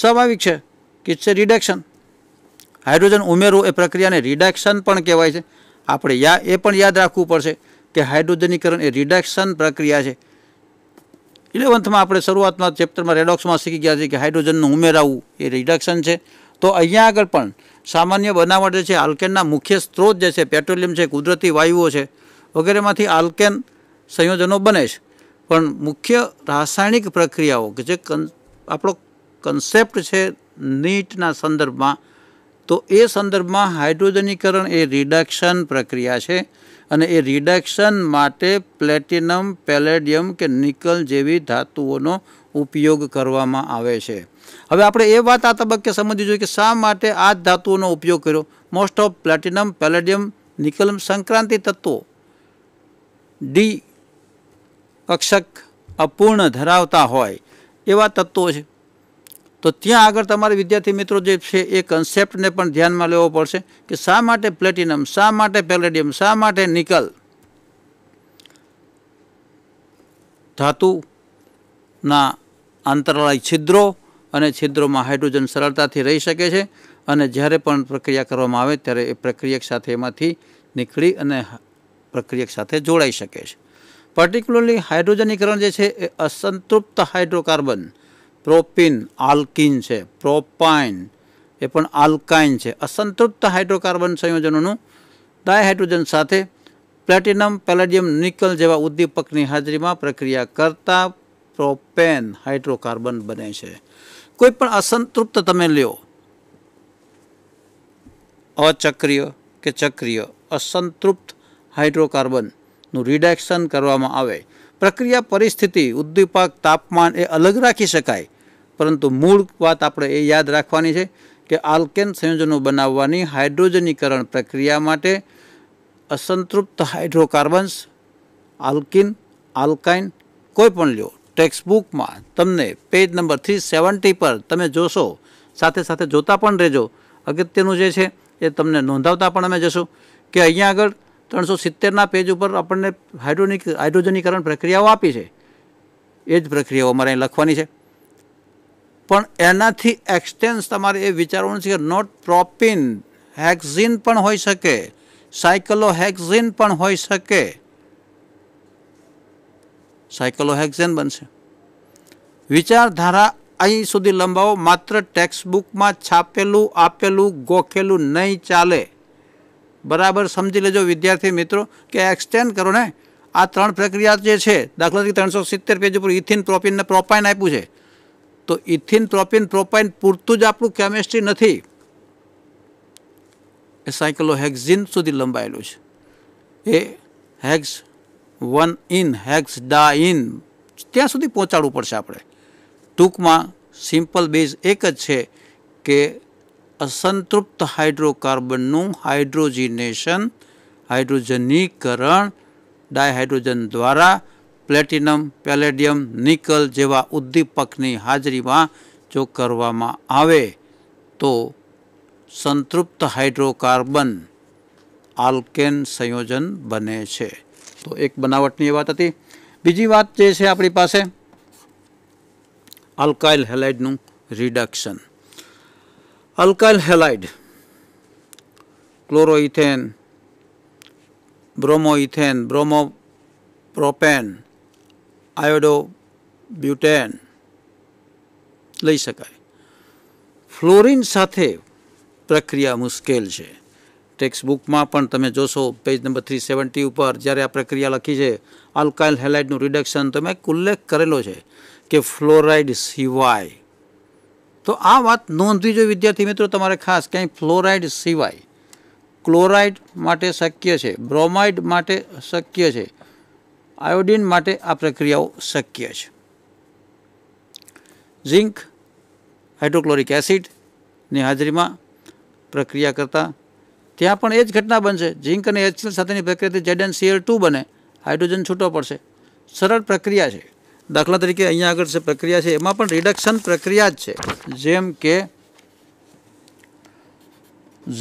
Speaker 1: સ્વાભાવિક છે કે છે રિડક્શન હાઇડ્રોજન ઉમેરવું એ પ્રક્રિયાને રિડક્શન પણ કહેવાય છે આપણે યા એ પણ યાદ રાખવું પડશે કે હાઇડ્રોજનીકરણ એ રિડક્શન પ્રક્રિયા છે ઇલેવન્થમાં આપણે શરૂઆતમાં ચેપ્ટરમાં રેડોક્સમાં શીખી ગયા છીએ કે હાઇડ્રોજનનું ઉમેરાવું એ રિડક્શન છે તો અહીંયા આગળ પણ સામાન્ય બનાવટ જે છે આલ્કેનના મુખ્ય સ્ત્રોત જે છે પેટ્રોલિયમ છે કુદરતી વાયુઓ છે વગેરેમાંથી આલ્કેન સંયોજનો બને છે પણ મુખ્ય રાસાયણિક પ્રક્રિયાઓ કે જે કન આપણો કન્સેપ્ટ છે નીટના સંદર્ભમાં તો એ સંદર્ભમાં હાઇડ્રોજનીકરણ એ રિડક્શન પ્રક્રિયા છે અને એ રિડક્શન માટે પ્લેટિનમ પેલેડિયમ કે નિકલ જેવી ધાતુઓનો ઉપયોગ કરવામાં આવે છે હવે આપણે એ વાત આ તબક્કે સમજવી જોઈએ કે શા માટે આ ધાતુઓનો ઉપયોગ કર્યો મોસ્ટ ઓફ પ્લેટિનમ પેલેડિયમ નિકલમ સંક્રાંતિ તત્વો ડી કક્ષક અપૂર્ણ ધરાવતા હોય એવા તત્વો છે તો ત્યાં આગળ તમારે વિદ્યાર્થી મિત્રો જે છે એ કન્સેપ્ટને પણ ધ્યાનમાં લેવો પડશે કે શા માટે પ્લેટિનમ શા માટે પેલેડિયમ શા માટે નિકલ ધાતુના આંતરલાય છિદ્રો અને છિદ્રોમાં હાઇડ્રોજન સરળતાથી રહી શકે છે અને જ્યારે પણ પ્રક્રિયા કરવામાં આવે ત્યારે એ પ્રક્રિયક સાથે એમાંથી નીકળી અને પ્રક્રિયક સાથે જોડાઈ શકે છે પર્ટિક્યુલરલી હાઇડ્રોજનીકરણ જે છે એ અસંતૃપ્ત હાઇડ્રોકાર્બન પ્રોપિન આલ્કિન છે પ્રોપાઇન એ પણ આલ્કાઇન છે અસંતૃપ્ત હાઇડ્રોકાર્બન સંયોજનોનું ડાયહાઇડ્રોજન સાથે પ્લેટિનમ પેલેડિયમ નિકલ જેવા ઉદ્દીપકની હાજરીમાં પ્રક્રિયા કરતા પ્રોપેન હાઇડ્રોકાર્બન બને છે કોઈ પણ અસંતૃપ્ત તમે લ્યો અચક્રિય કે ચક્રિય અસંતૃપ્ત હાઇડ્રોકાર્બનનું રિડેક્શન કરવામાં આવે પ્રક્રિયા પરિસ્થિતિ ઉદ્દીપક તાપમાન એ અલગ રાખી શકાય પરંતુ મૂળ વાત આપણે એ યાદ રાખવાની છે કે આલ્કેન સંયોજનો બનાવવાની હાઇડ્રોજનીકરણ પ્રક્રિયા માટે અસંતૃપ્ત હાઇડ્રોકાર્બન્સ આલ્કિન આલ્કાઇન કોઈ પણ લ્યો ટેક્સ્ટબુકમાં તમને પેજ નંબર થ્રી સેવન્ટી પર તમે જોશો સાથે સાથે જોતા પણ રહેજો અગત્યનું જે છે એ તમને નોંધાવતા પણ અમે જશું કે અહીંયા આગળ ત્રણસો સિત્તેરના પેજ ઉપર આપણને હાઇડ્રોનિક હાઇડ્રોજનીકરણ પ્રક્રિયાઓ આપી છે એ જ પ્રક્રિયાઓ અમારે અહીં લખવાની છે પણ એનાથી એક્સટેન્સ તમારે એ વિચારવાનું છે કે નોટ પ્રોપિન હેક્ઝિન પણ હોઈ શકે સાયકલો હેક્ઝિન પણ હોઈ શકે સાયકોલોહેક્ઝેન બનશે વિચારધારા અહીં સુધી લંબાવો માત્ર ટેક્સ્ટબુકમાં છાપેલું આપેલું ગોખેલું નહીં ચાલે બરાબર સમજી લેજો વિદ્યાર્થી મિત્રો કે એક્સટેન્ડ કરો ને આ ત્રણ પ્રક્રિયા જે છે દાખલા તરીકે ત્રણસો સિત્તેર પેજ ઉપર ઇથિન પ્રોપિન પ્રોપાઇન આપ્યું છે તો ઇથિન પ્રોપિન પ્રોપાઇન પૂરતું જ આપણું કેમેસ્ટ્રી નથી એ સાયકલો હેક્ઝિન સુધી લંબાયેલું છે એ હેક્સ વન ઇન હેક્સ ડા ઇન ત્યાં સુધી પહોંચાડવું પડશે આપણે ટૂંકમાં સિમ્પલ બેઝ એક જ છે કે અસંતૃપ્ત હાઇડ્રોકાર્બનનું હાઇડ્રોજિનેશન હાઇડ્રોજનીકરણ ડાયહાઇડ્રોજન દ્વારા પ્લેટિનમ પેલેડિયમ નિકલ જેવા ઉદ્દીપકની હાજરીમાં જો કરવામાં આવે તો સંતૃપ્ત હાઇડ્રોકાર્બન આલ્કેન સંયોજન બને છે તો એક બનાવટની વાત હતી બીજી વાત જે છે આપણી પાસે આલ્કાઇલ હેલાઇડનું reduction alkyl halide chloroethane bromoethane bromo propane iodo butane લઈ શકાય ફ્લોરિન સાથે પ્રક્રિયા મુશ્કેલ છે ટેક્સ બુકમાં પણ તમે જોશો પેજ નંબર થ્રી સેવન્ટી ઉપર જ્યારે આ પ્રક્રિયા લખી છે આલ્કાઇલ હેલાઇડનું રિડક્શન તમે ઉલ્લેખ કરેલો છે કે ફ્લોરાઇડ સિવાય તો આ વાત નોંધવી જોઈએ વિદ્યાર્થી મિત્રો તમારે ખાસ ક્યાંય ફ્લોરાઇડ સિવાય ક્લોરાઇડ માટે શક્ય છે બ્રોમાઇડ માટે શક્ય છે આયોડિન માટે આ પ્રક્રિયાઓ શક્ય છે ઝિંક હાઇડ્રોક્લોરિક એસિડની હાજરીમાં પ્રક્રિયા કરતાં ત્યાં પણ એ જ ઘટના બનશે ઝીંક અને એચસીએલ સાથેની પ્રક્રિયાથી ઝેડ એન સીએલ ટુ બને હાઇડ્રોજન છૂટો પડશે સરળ પ્રક્રિયા છે દાખલા તરીકે અહીંયા આગળ છે પ્રક્રિયા છે એમાં પણ રિડક્શન પ્રક્રિયા જ છે જેમ કે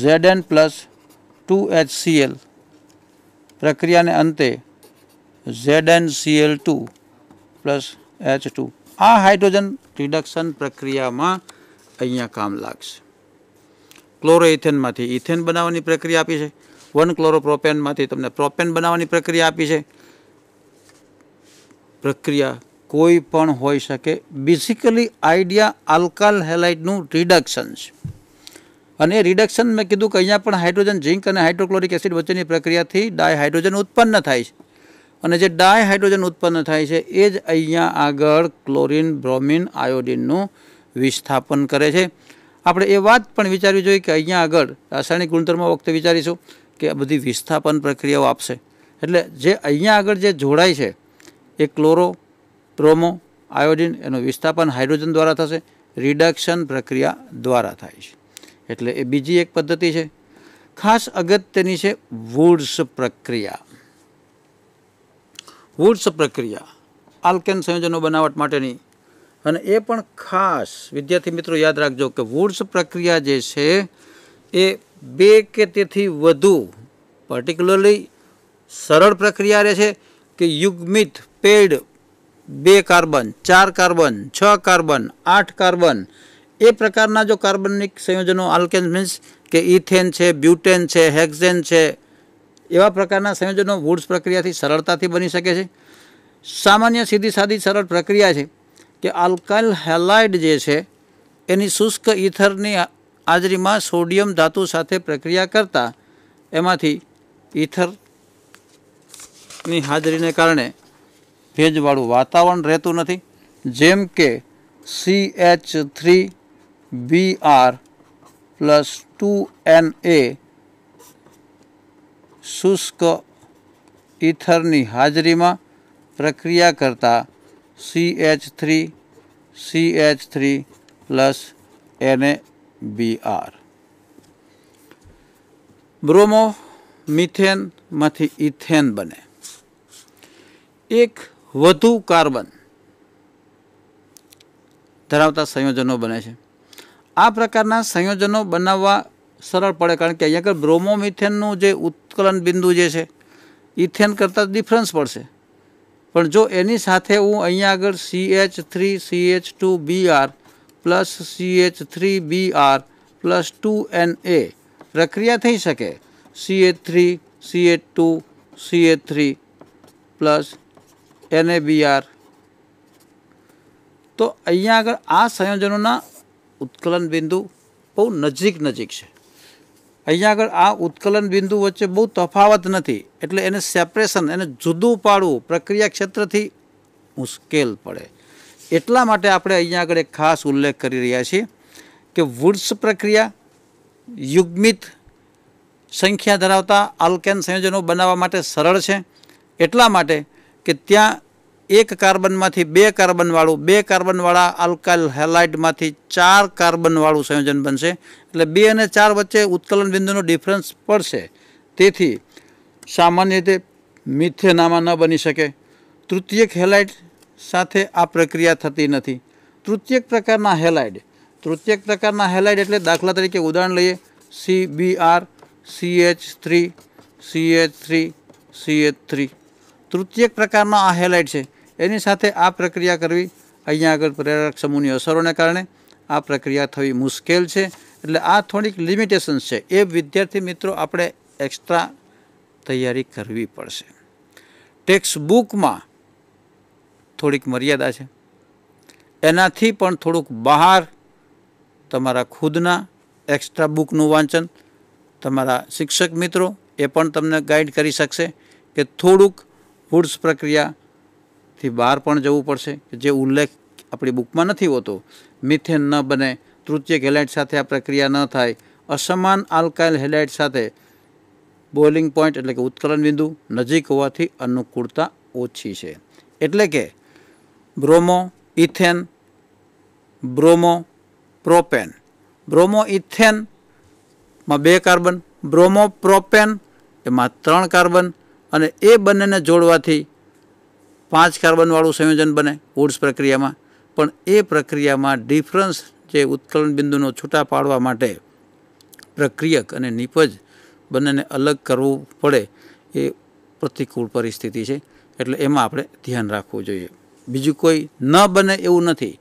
Speaker 1: Z N plus two H Cl પ્રક્રિયાને અંતે Z N Cl two plus H two આ હાઇડ્રોજન રિડક્શન પ્રક્રિયામાં અહીંયા કામ લાગશે ક્લોરોઇથેનમાંથી ઇથેન બનાવવાની પ્રક્રિયા આપી છે વન ક્લોરોપ્રોપેનમાંથી તમને પ્રોપેન બનાવવાની પ્રક્રિયા આપી છે પ્રક્રિયા કોઈ પણ હોઈ શકે બેઝિકલી આઈડિયા આલ્કાલ હેલાઇટનું રિડક્શન છે અને રિડક્શન મેં કીધું કે અહીંયા પણ હાઇડ્રોજન ઝિંક અને હાઇડ્રોક્લોરિક એસિડ વચ્ચેની પ્રક્રિયાથી ડાય હાઇડ્રોજન ઉત્પન્ન થાય છે અને જે ડાય હાઇડ્રોજન ઉત્પન્ન થાય છે એ જ અહીંયા આગળ ક્લોરિન બ્રોમિન આયોડિનનું વિસ્થાપન કરે છે આપણે એ વાત પણ વિચારવી જોઈએ કે અહીંયા આગળ રાસાયણિક ગુણધર્મો વખતે વિચારીશું કે આ બધી વિસ્થાપન પ્રક્રિયાઓ આપશે એટલે જે અહીંયા આગળ જે જોડાય છે એ ક્લોરો પ્રોમો આયોડિન એનું વિસ્થાપન હાઇડ્રોજન દ્વારા થશે રિડક્શન પ્રક્રિયા દ્વારા થાય છે એટલે એ બીજી એક પદ્ધતિ છે ખાસ અગત્યની છે વુડ્સ પ્રક્રિયા વુડ્સ પ્રક્રિયા આલ્કેન સંયોજનો બનાવટ માટેની અને એ પણ ખાસ વિદ્યાર્થી મિત્રો યાદ રાખજો કે वुड्स પ્રક્રિયા જે છે એ બે કે તેથી વધુ પાર્ટિક્યુલરલી સરળ પ્રક્રિયા રે છે કે યુગ્મિત પેડ બે કાર્બન 4 કાર્બન 6 કાર્બન 8 કાર્બન એ પ્રકારના જો કાર્બનિક સંયોજનો આલ્કેન મિન્સ કે ઈથેન છે બ્યુટેન છે હેક્ઝેન છે એવા પ્રકારના સંયોજનો वुड्स પ્રક્રિયા થી સરળતાથી બની શકે છે સામાન્ય સીધી સાદી સરળ પ્રક્રિયા છે કે આલ્કાઇલ હેલાઇડ જે છે એની શુષ્ક ઈથરની હાજરીમાં સોડિયમ ધાતુ સાથે પ્રક્રિયા કરતાં એમાંથી ઈથરની હાજરીને કારણે ભેજવાળું વાતાવરણ રહેતું નથી જેમ કે C H three B R plus two N A શુષ્ક ઈથરની હાજરીમાં પ્રક્રિયા કરતાં C H three C H three plus એને બી આર બ્રોમો મિથેનમાંથી ઇથેન બને એક વધુ કાર્બન ધરાવતા સંયોજનો બને છે આ પ્રકારના સંયોજનો બનાવવા સરળ પડે કારણ કે અહીંયા આગળ બ્રોમો મિથેનનું જે ઉત્કલન બિંદુ જે છે ઇથેન કરતાં ડિફરન્સ પડશે પણ જો એની સાથે હું અહીંયા આગળ C H three C H two B R plus C H three B R plus two N A પ્રક્રિયા થઈ શકે C H three C H two C H three plus N A B R તો અહીંયા આગળ આ સંયોજનોના ઉત્કલન બિંદુ બહુ નજીક નજીક છે અહીંયા આગળ આ ઉત્કલન બિંદુ વચ્ચે બહુ તફાવત નથી એટલે એને સેપરેશન એને જુદું પાડવું પ્રક્રિયા ક્ષેત્રથી મુશ્કેલ પડે એટલા માટે આપણે અહીંયા આગળ એક ખાસ ઉલ્લેખ કરી રહ્યા છીએ કે વુડ્સ પ્રક્રિયા યુગ્મિત સંખ્યા ધરાવતા આલ્કેન સંયોજનો બનાવવા માટે સરળ છે એટલા માટે કે ત્યાં એક કાર્બનમાંથી બે કાર્બનવાળું બે કાર્બનવાળા આલ્કાઇલ હેલાઇટમાંથી ચાર કાર્બનવાળું સંયોજન બનશે એટલે બે અને ચાર વચ્ચે ઉત્કલન બિંદુનો ડિફરન્સ પડશે તેથી સામાન્ય રીતે મિથેનામાં ન બની શકે તૃતીયક હેલાઇટ સાથે આ પ્રક્રિયા થતી નથી તૃતીયક પ્રકારના હેલાઇડ તૃતીયક પ્રકારના હેલાઇડ એટલે દાખલા તરીકે ઉદાહરણ લઈએ C B R C H three C H three C H three તૃતીયક પ્રકારના આ હેલાઇટ છે એની સાથે આ પ્રક્રિયા કરવી અહીંયા આગળ પ્રેરક સમૂહની અસરોને કારણે આ પ્રક્રિયા થવી મુશ્કેલ છે એટલે આ થોડીક લિમિટેશન્સ છે એ વિદ્યાર્થી મિત્રો આપણે એક્સ્ટ્રા તૈયારી કરવી પડશે બુકમાં થોડીક મર્યાદા છે એનાથી પણ થોડુંક બહાર તમારા ખુદના એક્સ્ટ્રા બુકનું વાંચન તમારા શિક્ષક મિત્રો એ પણ તમને ગાઈડ કરી શકશે કે થોડુંક ફૂડ્સ પ્રક્રિયા થી બહાર પણ જવું પડશે જે ઉલ્લેખ આપણી બુકમાં નથી હોતો મિથેન ન બને તૃતીય હેલાઇટ સાથે આ પ્રક્રિયા ન થાય અસમાન આલ્કાઇલ હેલાઇટ સાથે બોઇલિંગ પોઈન્ટ એટલે કે ઉત્કલન બિંદુ નજીક હોવાથી અનુકૂળતા ઓછી છે એટલે કે bromo ethane bromo propane bromo ઇથેનમાં બે કાર્બન બ્રોમો પ્રોપેન એમાં ત્રણ કાર્બન અને એ બંનેને જોડવાથી પાંચ કાર્બનવાળું સંયોજન બને વુડ્સ પ્રક્રિયામાં પણ એ પ્રક્રિયામાં ડિફરન્સ જે ઉત્કલન બિંદુનો છૂટા પાડવા માટે પ્રક્રિયક અને નિપજ બંનેને અલગ કરવું પડે એ પ્રતિકૂળ પરિસ્થિતિ છે એટલે એમાં આપણે ધ્યાન રાખવું જોઈએ બીજું કોઈ ન બને એવું નથી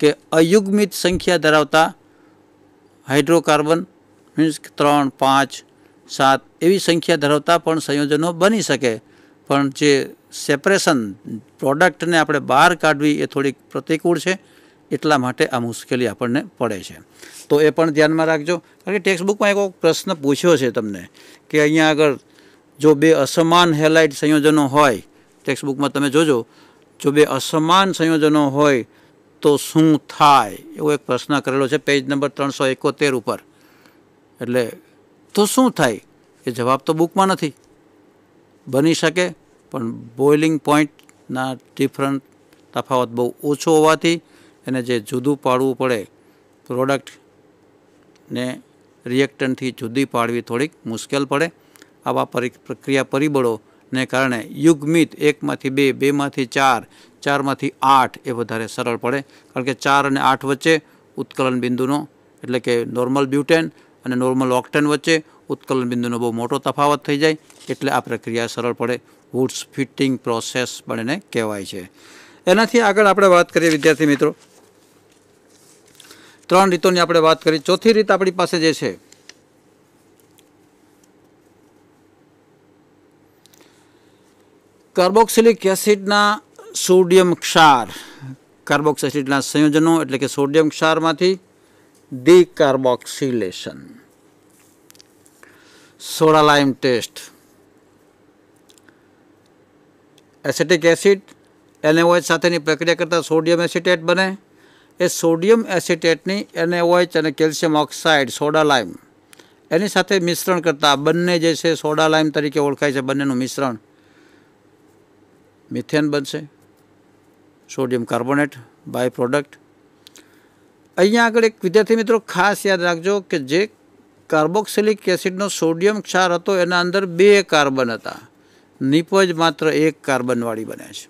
Speaker 1: કે અયુગ્મિત સંખ્યા ધરાવતા હાઇડ્રોકાર્બન મીન્સ ત્રણ પાંચ સાત એવી સંખ્યા ધરાવતા પણ સંયોજનો બની શકે પણ જે સેપરેશન પ્રોડક્ટને આપણે બહાર કાઢવી એ થોડીક પ્રતિકૂળ છે એટલા માટે આ મુશ્કેલી આપણને પડે છે તો એ પણ ધ્યાનમાં રાખજો કારણ કે ટેક્સ્ટબુકમાં એક પ્રશ્ન પૂછ્યો છે તમને કે અહીંયા આગળ જો બે અસમાન હેલાઇટ સંયોજનો હોય ટેક્સ્ટબુકમાં તમે જોજો જો બે અસમાન સંયોજનો હોય તો શું થાય એવો એક પ્રશ્ન કરેલો છે પેજ નંબર ત્રણસો એકોતેર ઉપર એટલે તો શું થાય એ જવાબ તો બુકમાં નથી બની શકે પણ બોઇલિંગ પોઈન્ટના ડિફરન્ટ તફાવત બહુ ઓછો હોવાથી એને જે જુદું પાડવું પડે પ્રોડક્ટને રિએક્ટનથી જુદી પાડવી થોડીક મુશ્કેલ પડે આવા પ્રક્રિયા પરિબળોને કારણે યુગમિત એકમાંથી બે બેમાંથી ચાર ચારમાંથી આઠ એ વધારે સરળ પડે કારણ કે ચાર અને આઠ વચ્ચે ઉત્કલન બિંદુનો એટલે કે નોર્મલ બ્યુટેન અને નોર્મલ ઓક્ટેન વચ્ચે ઉત્કલન બિંદુનો બહુ મોટો તફાવત થઈ જાય એટલે આ પ્રક્રિયા સરળ પડે વૂડ્સ ફિટિંગ પ્રોસેસ પણ એને કહેવાય છે એનાથી આગળ આપણે વાત કરીએ વિદ્યાર્થી મિત્રો ત્રણ રીતોની આપણે વાત કરી ચોથી રીત આપણી પાસે જે છે કાર્બોક્સિલિક એસિડના સોડિયમ ક્ષાર કાર્બોક્સિલિકના સંયોજનો એટલે કે સોડિયમ ક્ષારમાંથી decarboxylation soda lime test acetic acid NaOH સાથેની પ્રક્રિયા કરતાં સોડિયમ એસિટેટ બને એ સોડિયમ એસિટેટની એનેઓએચ અને કેલ્શિયમ ઓક્સાઇડ સોડા લાઇમ એની સાથે મિશ્રણ કરતાં બંને જે છે સોડા લાઇમ તરીકે ઓળખાય છે બંનેનું મિશ્રણ મિથેન બનશે સોડિયમ કાર્બોનેટ બાય પ્રોડક્ટ અહીંયા આગળ એક વિદ્યાર્થી મિત્રો ખાસ યાદ રાખજો કે જે કાર્બોક્સિલિક એસિડનો સોડિયમ ક્ષાર હતો એના અંદર બે કાર્બન હતા નિપજ માત્ર એક કાર્બનવાળી બને છે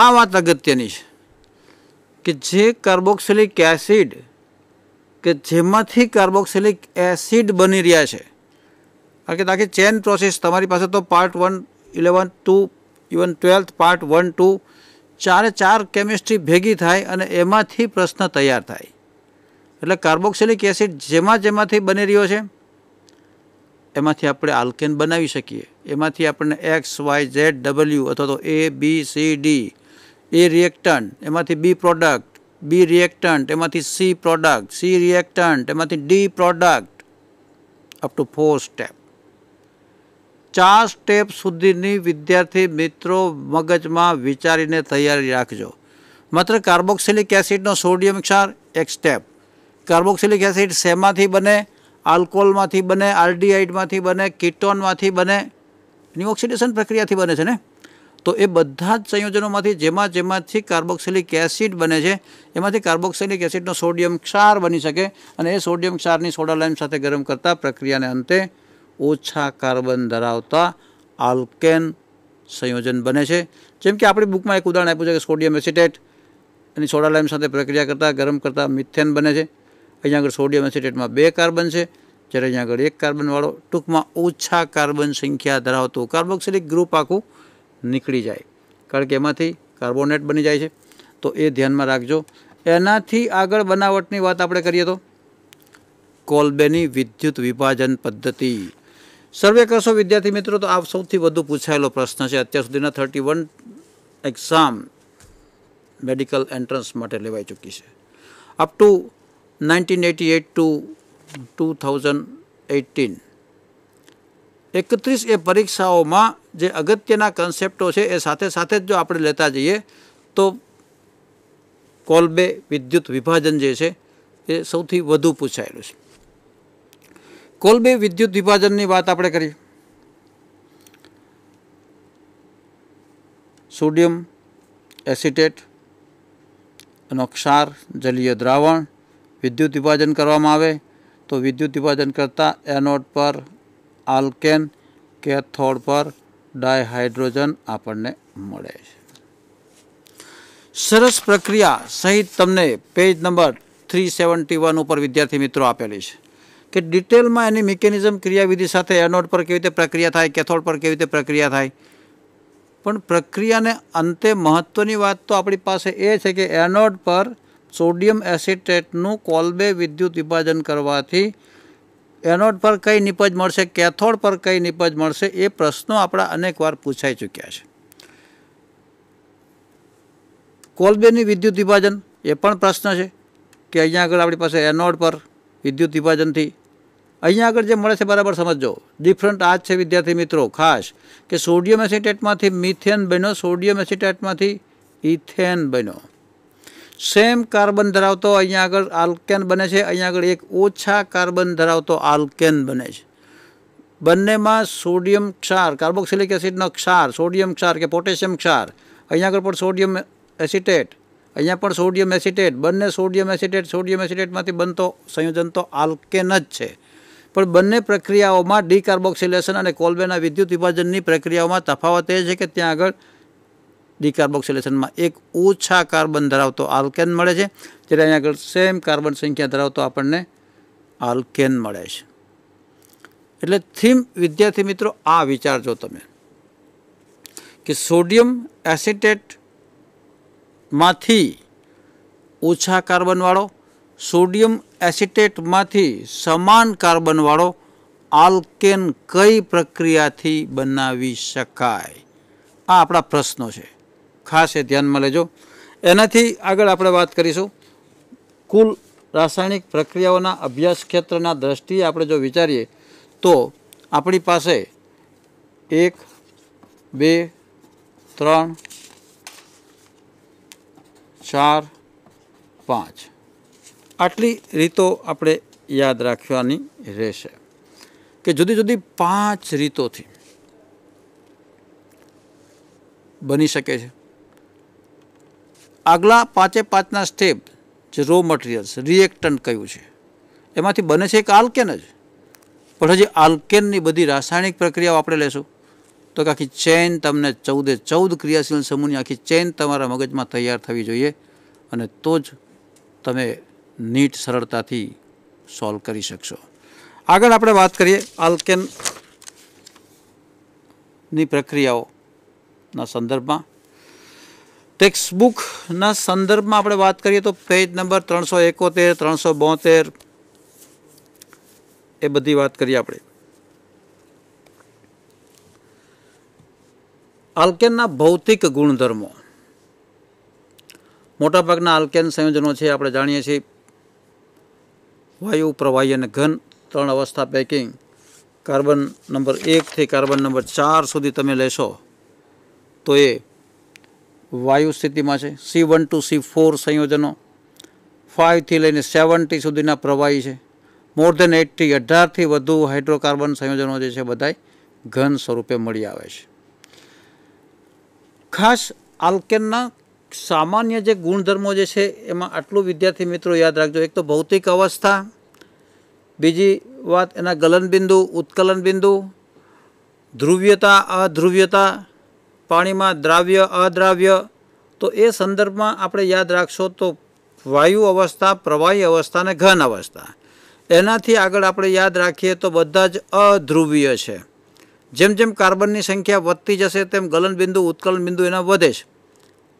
Speaker 1: આ વાત અગત્યની છે કે જે કાર્બોક્સિલિક એસિડ કે જેમાંથી કાર્બોક્સિલિક એસિડ બની રહ્યા છે કારણ કે આખી ચેન પ્રોસેસ તમારી પાસે તો part one eleven to even twelfth part one two ચારે ચાર કેમિસ્ટ્રી ભેગી થાય અને એમાંથી પ્રશ્ન તૈયાર થાય એટલે કાર્બોક્સિલિક એસિડ જેમાં જેમાંથી બની રહ્યો છે એમાંથી આપણે આલ્કેન બનાવી શકીએ એમાંથી આપણને એક્સ વાય ઝેડ ડબલ્યુ અથવા તો A B C D A reactant એમાંથી બી પ્રોડક્ટ બી રિએક્ટન્ટ એમાંથી સી પ્રોડક્ટ સી રિએક્ટન્ટ એમાંથી D product up to four step ચાર સ્ટેપ સુધીની વિદ્યાર્થી મિત્રો મગજમાં વિચારીને તૈયારી રાખજો માત્ર કાર્બોક્સિલિક એસિડનો સોડિયમ ક્ષાર એક સ્ટેપ કાર્બોક્સિલિક એસિડ શેમાંથી બને આલ્કોહોલમાંથી બને આર્ડીઆઈડમાંથી બને કિટોનમાંથી બને એની ઓક્સિડેશન પ્રક્રિયાથી બને છે ને તો એ બધા જ સંયોજનોમાંથી જેમાં જેમાંથી કાર્બોક્સિલિક એસિડ બને છે એમાંથી કાર્બોક્સિલિક એસિડનો સોડિયમ ક્ષાર બની શકે અને એ સોડિયમ ક્ષારની સોડા લાઇમ સાથે ગરમ કરતાં પ્રક્રિયાને અંતે ઓછા કાર્બન ધરાવતા આલ્કેન સંયોજન બને છે જેમ કે આપણી બુકમાં એક ઉદાહરણ આપ્યું છે કે સોડિયમ એસિટેટ એની સોડા લાઇમ સાથે પ્રક્રિયા કરતાં ગરમ કરતાં મિથેન બને છે અહીંયા આગળ સોડિયમ એસિટેટમાં બે કાર્બન છે જ્યારે અહીંયા આગળ એક કાર્બનવાળો ટૂંકમાં ઓછા કાર્બન સંખ્યા ધરાવતું કાર્બોક્સિલિક ગ્રુપ આખું નીકળી જાય કારણ કે એમાંથી કાર્બોનેટ બની જાય છે તો એ ધ્યાનમાં રાખજો એનાથી આગળ બનાવટની વાત આપણે કરીએ તો કોલબેની વિદ્યુત વિભાજન પદ્ધતિ સર્વે કરશો વિદ્યાર્થી મિત્રો તો આ સૌથી વધુ પૂછાયેલો પ્રશ્ન છે અત્યાર સુધીના thirty one exam medical entrance માટે લેવાઈ ચૂકી છે અપ ટુ 1988 टू 2018 31 ए परीक्षाओं માં જે અગત્યના કોન્સેપ્ટો છે એ સાથે સાથે જો આપણે લેતા જઈએ તો કોલ્બે વિદ્યુત વિભાજન જે છે એ સૌથી વધુ પૂછાયેલું છે કોલ્બે વિદ્યુત વિભાજનની વાત આપણે કરીએ સોડિયમ એસિટેટ અનોક્ષાર જलीय દ્રાવણ વિદ્યુત વિભાજન કરવામાં આવે તો વિદ્યુત વિભાજન કરતાં એનોડ પર આલ્કેન કેથોડ પર ડાયહાઇડ્રોજન આપણને મળે છે સરસ પ્રક્રિયા સહિત તમને page number three seventy one ઉપર વિદ્યાર્થી મિત્રો આપેલી છે કે ડિટેલમાં એની મિકેનિઝમ ક્રિયાવિધિ સાથે એનોડ પર કેવી રીતે પ્રક્રિયા થાય કેથોડ પર કેવી રીતે પ્રક્રિયા થાય પણ પ્રક્રિયાને અંતે મહત્ત્વની વાત તો આપણી પાસે એ છે કે એનોડ પર સોડિયમ એસિટેટનું કોલબે વિદ્યુત વિભાજન કરવાથી એનોડ પર કઈ નિપજ મળશે કેથોડ પર કઈ નિપજ મળશે એ પ્રશ્નો આપણા અનેકવાર પૂછાઈ ચૂક્યા છે કોલબેની વિદ્યુત વિભાજન એ પણ પ્રશ્ન છે કે અહીંયા આગળ આપણી પાસે એનોડ પર વિદ્યુત વિભાજનથી અહીંયા આગળ જે મળે છે બરાબર સમજો ડિફરન્ટ આ જ છે વિદ્યાર્થી મિત્રો ખાસ કે સોડિયમ એસિટેટમાંથી મિથેન બન્યો સોડિયમ એસિટેટમાંથી ઇથેન બન્યો સેમ કાર્બન ધરાવતો અહીંયા આગળ આલ્કેન બને છે અહીંયા આગળ એક ઓછા કાર્બન ધરાવતો આલ્કેન બને છે બંનેમાં સોડિયમ ક્ષાર કાર્બોક્સિલિક એસિડનો ક્ષાર સોડિયમ ક્ષાર કે પોટેશિયમ ક્ષાર અહીંયા આગળ પણ સોડિયમ એસિટેટ અહીંયા પણ સોડિયમ એસિટેટ બંને સોડિયમ એસિટેટ સોડિયમ એસિટેટમાંથી બનતો સંયોજન તો આલ્કેન જ છે પણ બંને પ્રક્રિયાઓમાં ડીકાર્બોક્સિલેશન અને કોલ્બેના વિદ્યુત વિભાજનની પ્રક્રિયાઓમાં તફાવત એ છે કે ત્યાં આગળ ડિકાર્બોક્સિલેશનમાં એક ઓછા કાર્બન ધરાવતો આલ્કેન મળે છે જ્યારે અહીંયા આગળ સેમ કાર્બન સંખ્યા ધરાવતો આપણને આલ્કેન મળે છે એટલે થીમ વિદ્યાર્થી મિત્રો આ વિચારજો તમે કે સોડિયમ એસિટેટમાંથી ઓછા કાર્બનવાળો સોડિયમ એસિટેટમાંથી સમાન કાર્બનવાળો આલ્કેન કઈ પ્રક્રિયાથી બનાવી શકાય આ આપણા પ્રશ્નો છે પાસે ધ્યાન માં લેજો એનાથી આગળ આપણે વાત કરીશું કુલ રાસાયણિક પ્રક્રિયાઓના અભ્યાસ ક્ષેત્રના દ્રષ્ટિએ આપણે જો વિચારીએ તો આપણી પાસે 1 2 3 4 5 આટલી રીતો આપણે યાદ રાખવાની રહેશે કે ଯodi ଯodi 5 રીતો થી બની શકે છે આગલા પાંચે પાંચના સ્ટેપ જે રો મટીરિયલ્સ રિએક્ટન કયું છે એમાંથી બને છે એક આલ્કેન જ પણ હજી આલ્કેનની બધી રાસાયણિક પ્રક્રિયાઓ આપણે લેશું તો કે આખી ચેન તમને ચૌદે ચૌદ ક્રિયાશીલ સમૂહની આખી ચેન તમારા મગજમાં તૈયાર થવી જોઈએ અને તો જ તમે નીટ સરળતાથી સોલ્વ કરી શકશો આગળ આપણે વાત કરીએ આલ્કેનની પ્રક્રિયાઓના સંદર્ભમાં ટેક્સ્ટબુકના સંદર્ભમાં આપણે વાત કરીએ તો પેજ નંબર ત્રણસો એકોતેર ત્રણસો બોતેર એ બધી વાત કરીએ આપણે આલ્કેનના ભૌતિક ગુણધર્મો મોટાભાગના આલ્કેન સંયોજનો છે આપણે જાણીએ છીએ વાયુ પ્રવાહી અને ઘન ત્રણ અવસ્થા પેકિંગ કાર્બન નંબર એકથી કાર્બન નંબર ચાર સુધી તમે લેશો તો એ વાયુ સ્થિતિમાં છે C one two C four સંયોજનો ફાઇવથી લઈને સેવન્ટી સુધીના પ્રવાહી છે મોર ધેન એટથી અઢારથી વધુ હાઇડ્રોકાર્બન સંયોજનો જે છે બધાય ઘન સ્વરૂપે મળી આવે છે ખાસ આલ્કેનના સામાન્ય જે ગુણધર્મો જે છે એમાં આટલું વિદ્યાર્થી મિત્રો યાદ રાખજો એક તો ભૌતિક અવસ્થા બીજી વાત એના ગલનબિંદુ ઉત્કલન બિંદુ ધ્રુવ્યતા અધ્રુવ્યતા પાણીમાં દ્રાવ્ય અદ્રાવ્ય તો એ સંદર્ભમાં આપણે યાદ રાખશો તો વાયુ અવસ્થા પ્રવાહી અવસ્થા અને ઘન અવસ્થા એનાથી આગળ આપણે યાદ રાખીએ તો બધા જ અધ્રુવીય છે જેમ જેમ કાર્બનની સંખ્યા વધતી જશે તેમ ગલનબિંદુ ઉત્કલન બિંદુ એના વધે છે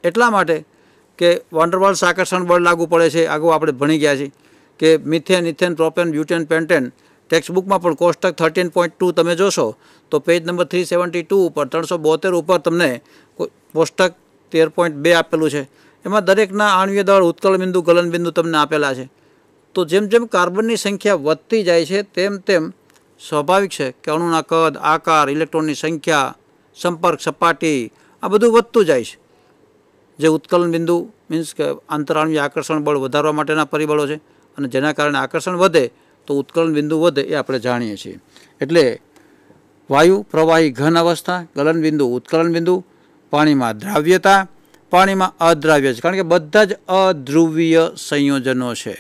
Speaker 1: એટલા માટે કે વોન્ડરવાલ્સ આકર્ષણ બળ લાગુ પડે છે આગળ આપણે ભણી ગયા છીએ કે methane ethane propane butane pentane ટેક્સ્ટબુકમાં પણ કોષ્ટક થર્ટીન પોઈન્ટ ટુ તમે જોશો તો page number three seventy two ઉપર ત્રણસો બોતેર ઉપર તમને કોષ્ટક તેર પોઈન્ટ બે આપેલું છે એમાં દરેકના આણ્વીય દળ ઉત્કલ બિંદુ ગલન બિંદુ તમને આપેલા છે તો જેમ જેમ કાર્બનની સંખ્યા વધતી જાય છે તેમ તેમ સ્વાભાવિક છે કે અણુના કદ આકાર ઇલેક્ટ્રોનની સંખ્યા સંપર્ક સપાટી આ બધું વધતું જાય છે જે ઉત્કલન બિંદુ મીન્સ કે આંતરાણ્વીય આકર્ષણ બળ વધારવા માટેના પરિબળો છે અને જેના કારણે આકર્ષણ વધે તો ઉત્કલન બિંદુ વધે એ આપણે જાણીએ છીએ એટલે વાયુ પ્રવાહી ઘન અવસ્થા ગલન બિંદુ ઉત્કલન બિંદુ પાણીમાં દ્રાવ્યતા પાણીમાં અદ્રાવ્ય છે કારણ કે બધા જ અધ્રુવીય સંયોજનો છે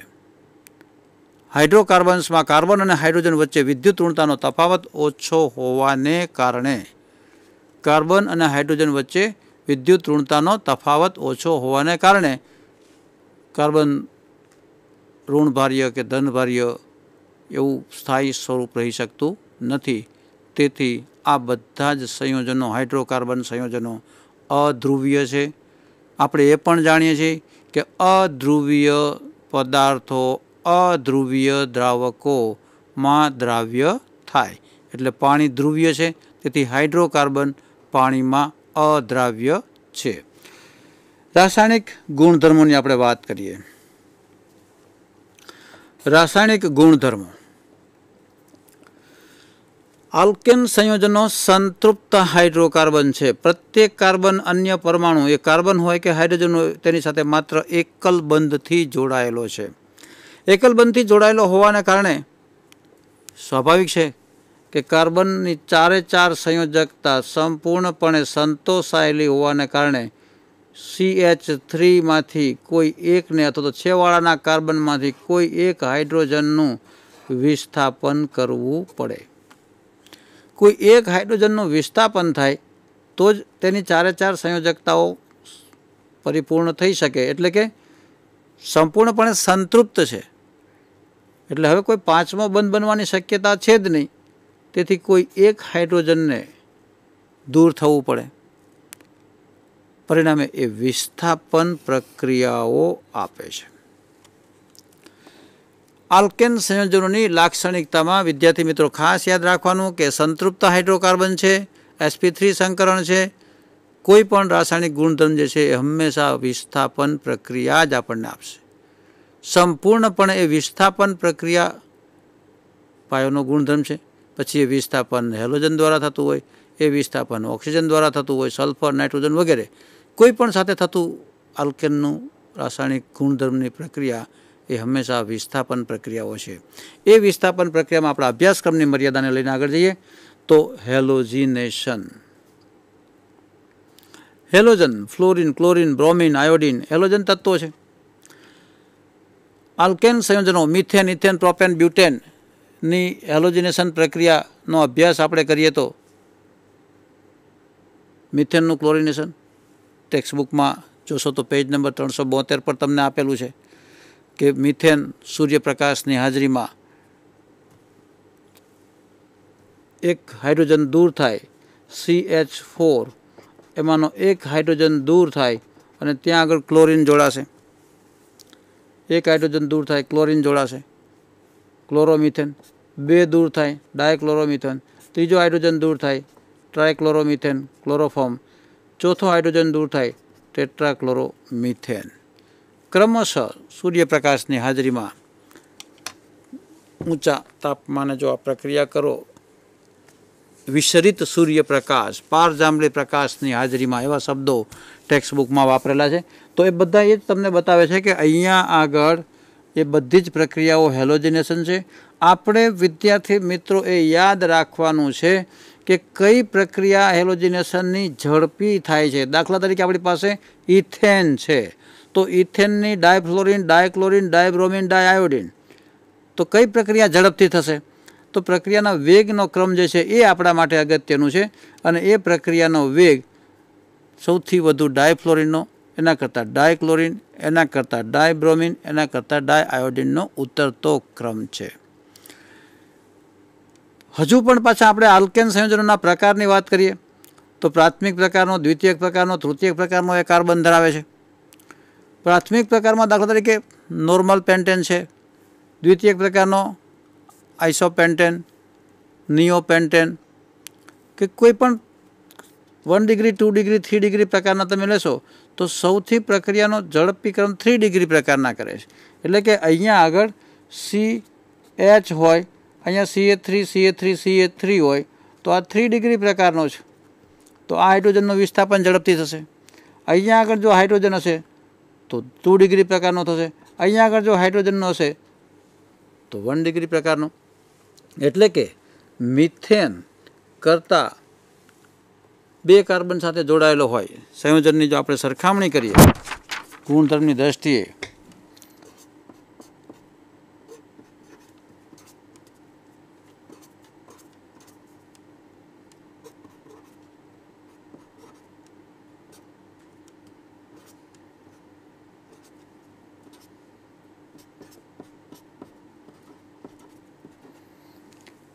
Speaker 1: હાઇડ્રોકાર્બન્સમાં કાર્બન અને હાઇડ્રોજન વચ્ચે વિદ્યુત ઋણતાનો તફાવત ઓછો હોવાને કારણે કાર્બન અને હાઇડ્રોજન વચ્ચે વિદ્યુત ઋણતાનો તફાવત ઓછો હોવાને કારણે કાર્બન ઋણભાર્ય કે ધનભાર્ય એવું સ્થાયી સ્વરૂપ રહી શકતું નથી તેથી આ બધા જ સંયોજનો હાઇડ્રોકાર્બન સંયોજનો અધ્રુવીય છે આપણે એ પણ જાણીએ છીએ કે અધ્રુવીય પદાર્થો અધ્રુવીય દ્રાવકોમાં દ્રાવ્ય થાય એટલે પાણી ધ્રુવીય છે તેથી હાઇડ્રોકાર્બન પાણીમાં અદ્રાવ્ય છે રાસાયણિક ગુણધર્મોની આપણે વાત કરીએ રાસાયણિક ગુણધર્મો આલ્કેન સંયોજનો સંતૃપ્ત હાઇડ્રોકાર્બન છે પ્રત્યેક કાર્બન અન્ય પરમાણુ એ કાર્બન હોય કે હાઇડ્રોજન હોય તેની સાથે માત્ર એકલબંધથી જોડાયેલો છે એકલબંધથી જોડાયેલો હોવાને કારણે સ્વાભાવિક છે કે કાર્બનની ચારે ચાર સંયોજકતા સંપૂર્ણપણે સંતોષાયેલી હોવાને કારણે સી એચ થ્રીમાંથી કોઈ એકને અથવા તો છેવાળાના કાર્બનમાંથી કોઈ એક હાઇડ્રોજનનું વિસ્થાપન કરવું પડે કોઈ એક હાઇડ્રોજનનું વિસ્થાપન થાય તો જ તેની ચારે ચાર સંયોજકતાઓ પરિપૂર્ણ થઈ શકે એટલે કે સંપૂર્ણપણે સંતૃપ્ત છે એટલે હવે કોઈ પાંચમો બંધ બનવાની શક્યતા છે જ નહીં તેથી કોઈ એક હાઇડ્રોજનને દૂર થવું પડે પરિણામે એ વિસ્થાપન પ્રક્રિયાઓ આપે છે આલ્કેન સંયોજનોની લાક્ષણિકતામાં વિદ્યાર્થી મિત્રો ખાસ યાદ રાખવાનું કે સંતૃપ્ત હાઇડ્રોકાર્બન છે એસપી થ્રી સંકરણ છે કોઈ પણ રાસાયણિક ગુણધર્મ જે છે એ હંમેશા વિસ્થાપન પ્રક્રિયા જ આપણને આપશે સંપૂર્ણપણે એ વિસ્થાપન પ્રક્રિયા પાયોનો ગુણધર્મ છે પછી એ વિસ્થાપન હેલોજન દ્વારા થતું હોય એ વિસ્થાપન ઓક્સિજન દ્વારા થતું હોય સલ્ફર નાઇટ્રોજન વગેરે કોઈપણ સાથે થતું આલ્કેનનું રાસાયણિક ગુણધર્મની પ્રક્રિયા એ હંમેશા વિસ્થાપન પ્રક્રિયાઓ છે એ વિસ્થાપન પ્રક્રિયામાં આપણા અભ્યાસક્રમની મર્યાદાને લઈને આગળ જઈએ તો halogenation halogen fluorine chlorine bromine iodine halogen તત્વો છે આલ્કેન સંયોજનો મિથેન ઇથેન પ્રોપેન બ્યુટેનની હેલોજિનેશન પ્રક્રિયાનો અભ્યાસ આપણે કરીએ તો મિથેનનું ક્લોરિનેશન ટેક્સ્ટબુકમાં જોશો તો પેજ નંબર ત્રણસો બોતેર પર તમને આપેલું છે કે મિથેન સૂર્યપ્રકાશની હાજરીમાં એક હાઇડ્રોજન દૂર થાય સી એચ ફોર એમાંનો એક હાઇડ્રોજન દૂર થાય અને ત્યાં આગળ ક્લોરિન જોડાશે એક હાઇડ્રોજન દૂર થાય ક્લોરિન જોડાશે ક્લોરોમિથેન બે દૂર થાય ડાયક્લોરોમિથેન ત્રીજો હાઇડ્રોજન દૂર થાય ટ્રાયક્લોરોમિથેન ક્લોરોફોર્મ ચોથો હાઇડ્રોજન દૂર થાય ટેટ્રાક્લોરોમિથેન ક્રમશઃ સૂર્યપ્રકાશની હાજરીમાં ઊંચા તાપમાને જો આ પ્રક્રિયા કરો વિસરિત સૂર્યપ્રકાશ પારજાંબલી પ્રકાશની હાજરીમાં એવા શબ્દો ટેક્સ્ટ બુકમાં વાપરેલા છે તો એ બધા એ જ તમને બતાવે છે કે અહીંયા આગળ એ બધી જ પ્રક્રિયાઓ હેલોજિનેશન છે આપણે વિદ્યાર્થી મિત્રો એ યાદ રાખવાનું છે કે કઈ પ્રક્રિયા હેલોજિનેશનની ઝડપી થાય છે દાખલા તરીકે આપણી પાસે ઇથેન છે તો ઇથેનની ડાયફ્લોરિન ડાયક્લોરિન ડાયબ્રોમિન ડાયઆયોડિન તો કઈ પ્રક્રિયા ઝડપથી થશે તો પ્રક્રિયાના વેગનો ક્રમ જે છે એ આપણા માટે અગત્યનું છે અને એ પ્રક્રિયાનો વેગ સૌથી વધુ ડાયફ્લોરિનનો એના કરતાં ડાયક્લોરિન એના કરતાં ડાયબ્રોમિન એના કરતાં ડાયઆયોડિનનો ઉતરતો ક્રમ છે હજુ પણ પાછા આપણે આલ્કેન સંયોજનોના પ્રકારની વાત કરીએ તો પ્રાથમિક પ્રકારનો દ્વિતીય પ્રકારનો તૃતીય પ્રકારનો એ કાર્બન ધરાવે છે પ્રાથમિક પ્રકારમાં દાખલા તરીકે નોર્મલ પેન્ટેન છે દ્વિતીય પ્રકારનો પેન્ટેન નિયો પેન્ટેન કે કોઈ પણ one degree two degree three degree પ્રકારના તમે લેશો તો સૌથી પ્રક્રિયાનો ઝડપીકરણ થ્રી ડિગ્રી પ્રકારના કરે છે એટલે કે અહીંયા આગળ સી એચ હોય અહીંયા C A three C A three C A three હોય તો આ થ્રી ડિગ્રી પ્રકારનો છે તો આ હાઇડ્રોજનનું વિસ્થાપન ઝડપથી થશે અહીંયા આગળ જો હાઇડ્રોજન હશે તો ટુ ડિગ્રી પ્રકારનો થશે અહીંયા આગળ જો હાઇડ્રોજનનો હશે તો વન ડિગ્રી પ્રકારનો એટલે કે મિથેન કરતાં બે કાર્બન સાથે જોડાયેલો હોય સંયોજનની જો આપણે સરખામણી કરીએ ગુણધર્મની દ્રષ્ટિએ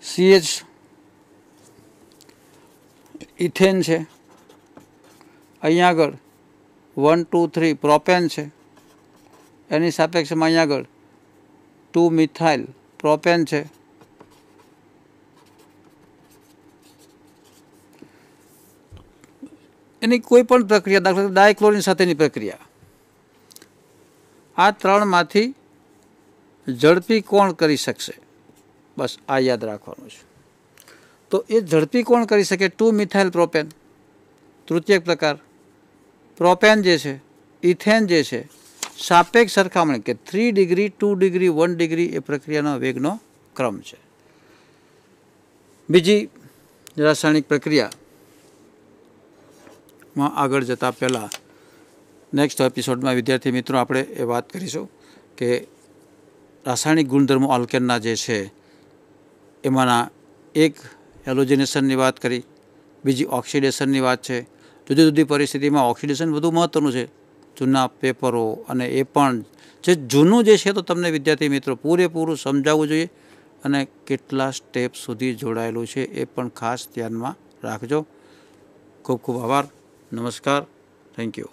Speaker 1: સી એચ ઇથેન છે અહીંયા આગળ વન ટુ થ્રી પ્રોપેન છે એની સાપેક્ષમાં અહીંયા આગળ ટુ મિથાઇલ પ્રોપેન છે એની કોઈ પણ પ્રક્રિયા દાખલા ડાયક્લોરિન સાથેની પ્રક્રિયા આ ત્રણમાંથી ઝડપી કોણ કરી શકશે બસ આ યાદ રાખવાનું છે તો એ ઝડપી કોણ કરી શકે ટુ મિથાઇલ પ્રોપેન તૃતીય પ્રકાર પ્રોપેન જે છે ઇથેન જે છે સાપેક્ષ સરખામણી કે three degree two degree one degree એ પ્રક્રિયાનો વેગનો ક્રમ છે બીજી રાસાયણિક પ્રક્રિયામાં આગળ જતાં પહેલાં નેક્સ્ટ એપિસોડમાં વિદ્યાર્થી મિત્રો આપણે એ વાત કરીશું કે રાસાયણિક ગુણધર્મો આલ્કેનના જે છે એમાંના એક હેલોજિનેશનની વાત કરી બીજી ઓક્સિડેશનની વાત છે જુદી જુદી પરિસ્થિતિમાં ઓક્સિડેશન વધુ મહત્ત્વનું છે જૂના પેપરો અને એ પણ જે જૂનું જે છે તો તમને વિદ્યાર્થી મિત્રો પૂરેપૂરું સમજાવવું જોઈએ અને કેટલા સ્ટેપ સુધી જોડાયેલું છે એ પણ ખાસ ધ્યાનમાં રાખજો ખૂબ ખૂબ આભાર નમસ્કાર થેન્ક યુ